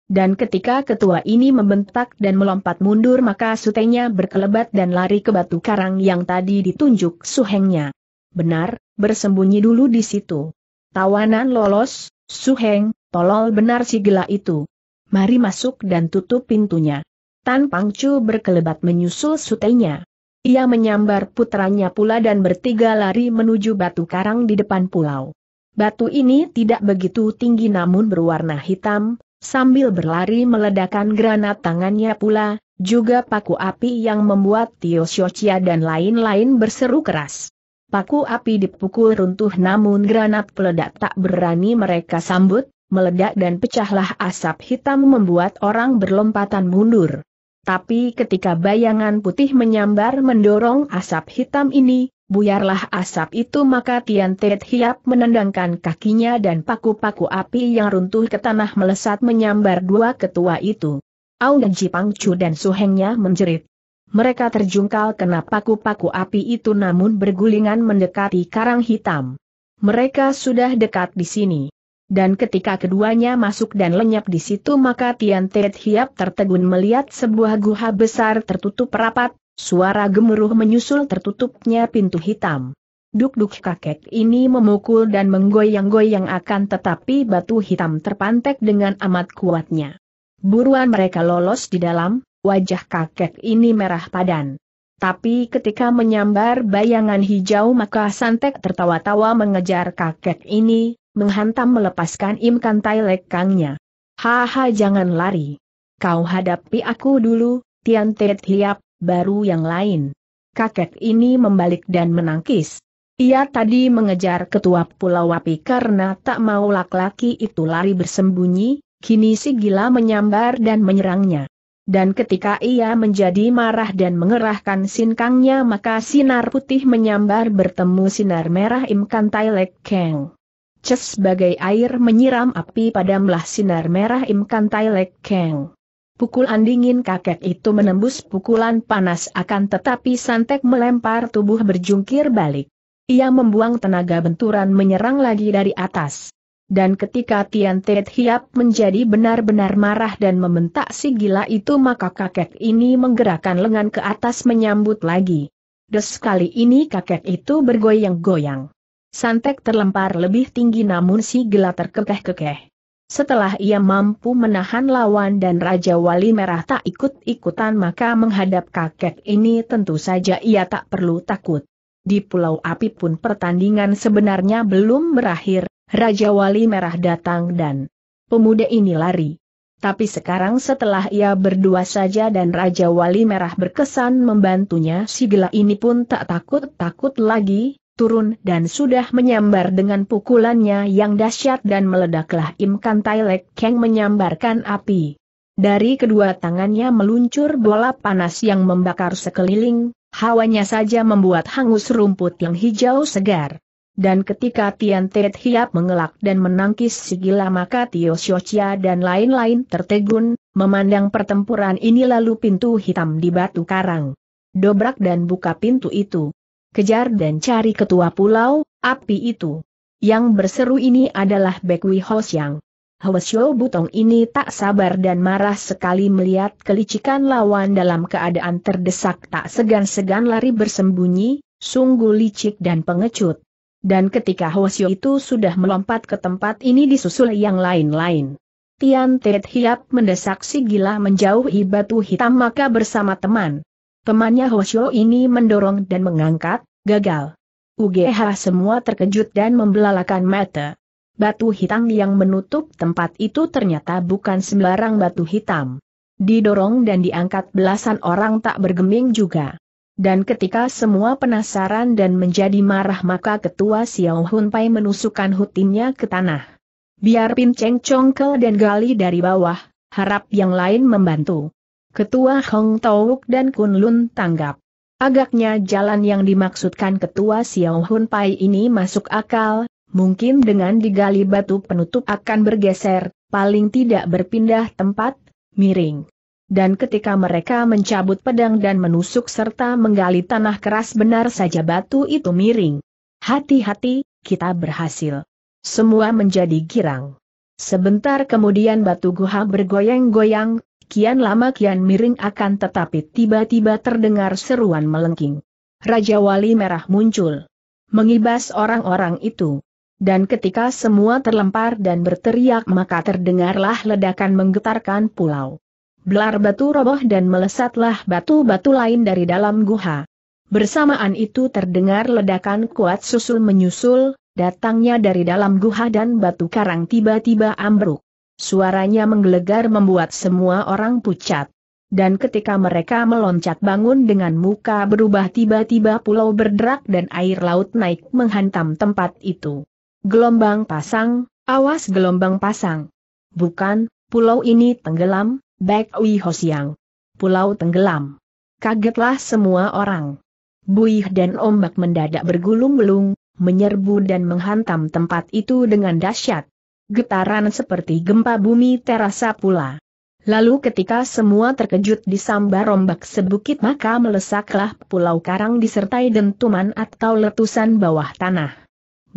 Dan ketika ketua ini membentak dan melompat mundur maka sutenya berkelebat dan lari ke batu karang yang tadi ditunjuk suhengnya. Benar, bersembunyi dulu di situ. Tawanan lolos, suheng, tolol benar si gila itu. Mari masuk dan tutup pintunya. Tan Pangcu berkelebat menyusul sutenya. Ia menyambar putranya pula dan bertiga lari menuju batu karang di depan pulau. Batu ini tidak begitu tinggi namun berwarna hitam, sambil berlari meledakan granat tangannya pula, juga paku api yang membuat Tio Siocia dan lain-lain berseru keras. Paku api dipukul runtuh namun granat peledak tak berani mereka sambut, meledak dan pecahlah asap hitam membuat orang berlompatan mundur. Tapi ketika bayangan putih menyambar mendorong asap hitam ini, Buyarlah asap itu maka Tian Tet Hiap menendangkan kakinya dan paku-paku api yang runtuh ke tanah melesat menyambar dua ketua itu. Aung Jipang Chu dan Suhengnya menjerit. Mereka terjungkal kena paku-paku api itu namun bergulingan mendekati karang hitam. Mereka sudah dekat di sini. Dan ketika keduanya masuk dan lenyap di situ maka Tian Tet Hiap tertegun melihat sebuah guha besar tertutup rapat, Suara gemuruh menyusul tertutupnya pintu hitam. Duk-duk kakek ini memukul dan menggoyang-goyang akan tetapi batu hitam terpantek dengan amat kuatnya. Buruan mereka lolos di dalam, wajah kakek ini merah padan. Tapi ketika menyambar bayangan hijau maka Santek tertawa-tawa mengejar kakek ini, menghantam melepaskan imkan tailek kangnya. Haha jangan lari. Kau hadapi aku dulu, Tian Tet Hiap, baru yang lain. Kakek ini membalik dan menangkis. Ia tadi mengejar ketua Pulau Wapi karena tak mau laki-laki itu lari bersembunyi, kini si gila menyambar dan menyerangnya. Dan ketika ia menjadi marah dan mengerahkan sinkangnya maka sinar putih menyambar bertemu sinar merah Imkan Tailek Kang. Ces sebagai air menyiram api padamlah sinar merah Imkan Tailek Kang. Pukulan dingin kakek itu menembus pukulan panas akan tetapi Santek melempar tubuh berjungkir balik. Ia membuang tenaga benturan menyerang lagi dari atas. Dan ketika Tian Tet Hiap menjadi benar-benar marah dan membentak si gila itu maka kakek ini menggerakkan lengan ke atas menyambut lagi. Des kali ini kakek itu bergoyang-goyang. Santek terlempar lebih tinggi namun si gila terkekeh-kekeh. Setelah ia mampu menahan lawan dan Raja Wali Merah tak ikut-ikutan maka menghadap kakek ini tentu saja ia tak perlu takut. Di Pulau Api pun pertandingan sebenarnya belum berakhir, Raja Wali Merah datang dan pemuda ini lari. Tapi sekarang setelah ia berdua saja dan Raja Wali Merah berkesan membantunya si gila ini pun tak takut-takut lagi, turun dan sudah menyambar dengan pukulannya yang dahsyat dan meledaklah Imkan Tailek Kang menyambarkan api. Dari kedua tangannya meluncur bola panas yang membakar sekeliling, hawanya saja membuat hangus rumput yang hijau segar. Dan ketika Tian Tet Hiap mengelak dan menangkis si gila maka Tio Xiochia dan lain-lain tertegun, memandang pertempuran ini lalu pintu hitam di batu karang. Dobrak dan buka pintu itu kejar dan cari ketua pulau, api itu. Yang berseru ini adalah Bekwi Hosyang. Hwasyo Butong ini tak sabar dan marah sekali melihat kelicikan lawan dalam keadaan terdesak tak segan-segan lari bersembunyi, sungguh licik dan pengecut. Dan ketika Hwasyo itu sudah melompat ke tempat ini disusul yang lain-lain. Tian Tet Hiap mendesak si gila menjauhi batu hitam maka bersama teman. Temannya Hoshio ini mendorong dan mengangkat, gagal. UGH semua terkejut dan membelalakan mata. Batu hitam yang menutup tempat itu ternyata bukan sembarang batu hitam. Didorong dan diangkat belasan orang tak bergeming juga. Dan ketika semua penasaran dan menjadi marah maka ketua Xiao Hun Pai menusukkan hutinya ke tanah. Biar Pin Cheng congkel dan gali dari bawah, harap yang lain membantu. Ketua Hong Tauk dan Kun Lun tanggap. Agaknya jalan yang dimaksudkan Ketua Xiao Hun Pai ini masuk akal, mungkin dengan digali batu penutup akan bergeser, paling tidak berpindah tempat, miring. Dan ketika mereka mencabut pedang dan menusuk serta menggali tanah keras benar saja batu itu miring. Hati-hati, kita berhasil. Semua menjadi girang. Sebentar kemudian batu guha bergoyang-goyang, Kian lama kian miring akan tetapi tiba-tiba terdengar seruan melengking. Raja Wali Merah muncul. Mengibas orang-orang itu. Dan ketika semua terlempar dan berteriak maka terdengarlah ledakan menggetarkan pulau. Belar batu roboh dan melesatlah batu-batu lain dari dalam guha. Bersamaan itu terdengar ledakan kuat susul menyusul, datangnya dari dalam guha dan batu karang tiba-tiba ambruk. Suaranya menggelegar membuat semua orang pucat. Dan ketika mereka meloncat bangun dengan muka berubah tiba-tiba pulau berderak dan air laut naik menghantam tempat itu. Gelombang pasang, awas gelombang pasang. Bukan, pulau ini tenggelam, Baik Ui Hosiang. Pulau tenggelam. Kagetlah semua orang. Buih dan ombak mendadak bergulung-gulung, menyerbu dan menghantam tempat itu dengan dahsyat getaran seperti gempa bumi terasa pula. Lalu ketika semua terkejut disambar rombak sebukit maka melesaklah pulau karang disertai dentuman atau letusan bawah tanah.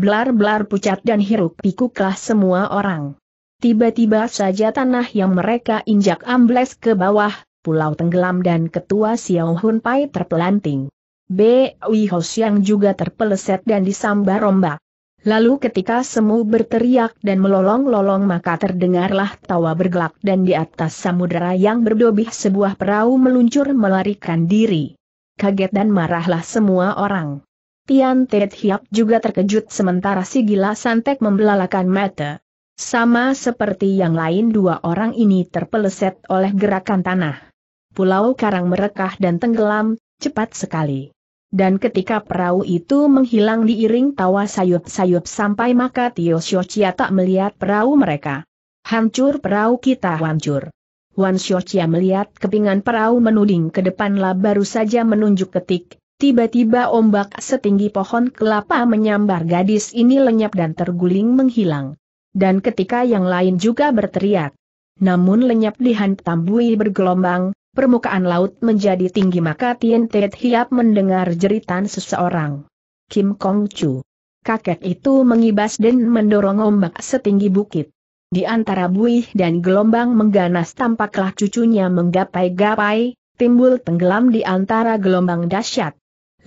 Blar-blar pucat dan hiruk pikuklah semua orang. Tiba-tiba saja tanah yang mereka injak ambles ke bawah, pulau tenggelam dan ketua Xiao Hun Pai terpelanting. B. Wihos yang juga terpeleset dan disambar rombak. Lalu ketika semu berteriak dan melolong-lolong maka terdengarlah tawa bergelak dan di atas samudera yang berdobih sebuah perahu meluncur melarikan diri. Kaget dan marahlah semua orang. Tian Tet Hiap juga terkejut sementara si gila santek membelalakan mata. Sama seperti yang lain dua orang ini terpeleset oleh gerakan tanah. Pulau Karang merekah dan tenggelam, cepat sekali. Dan ketika perahu itu menghilang diiring tawa sayup-sayup sampai maka Tio Xiochia tak melihat perahu mereka. Hancur perahu kita hancur. Wan Xiochia melihat kepingan perahu menuding ke depan lah baru saja menunjuk ketik. Tiba-tiba ombak setinggi pohon kelapa menyambar gadis ini lenyap dan terguling menghilang. Dan ketika yang lain juga berteriak. Namun lenyap dihantam bui bergelombang, permukaan laut menjadi tinggi maka Tien Tet Hiap mendengar jeritan seseorang. Kim Kong Chu. Kakek itu mengibas dan mendorong ombak setinggi bukit. Di antara buih dan gelombang mengganas tampaklah cucunya menggapai-gapai, timbul tenggelam di antara gelombang dahsyat.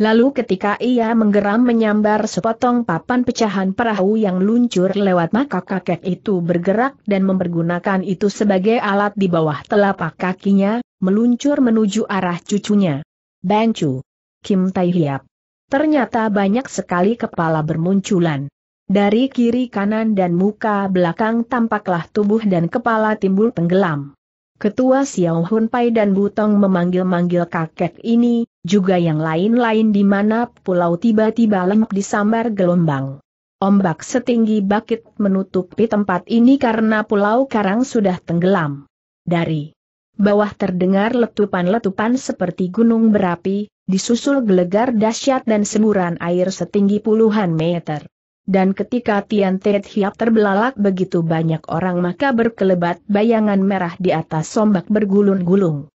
Lalu ketika ia menggeram menyambar sepotong papan pecahan perahu yang luncur lewat maka kakek itu bergerak dan mempergunakan itu sebagai alat di bawah telapak kakinya, meluncur menuju arah cucunya. Bang Kim Tai Hiap. Ternyata banyak sekali kepala bermunculan. Dari kiri kanan dan muka belakang tampaklah tubuh dan kepala timbul tenggelam. Ketua Xiao Hun Pai dan Butong memanggil-manggil kakek ini, juga yang lain-lain di mana pulau tiba-tiba di disambar gelombang. Ombak setinggi bakit menutupi tempat ini karena pulau karang sudah tenggelam. Dari bawah terdengar letupan-letupan seperti gunung berapi, disusul gelegar dahsyat dan semburan air setinggi puluhan meter. Dan ketika Tian Tet Hiap terbelalak begitu banyak orang maka berkelebat bayangan merah di atas sombak bergulung-gulung.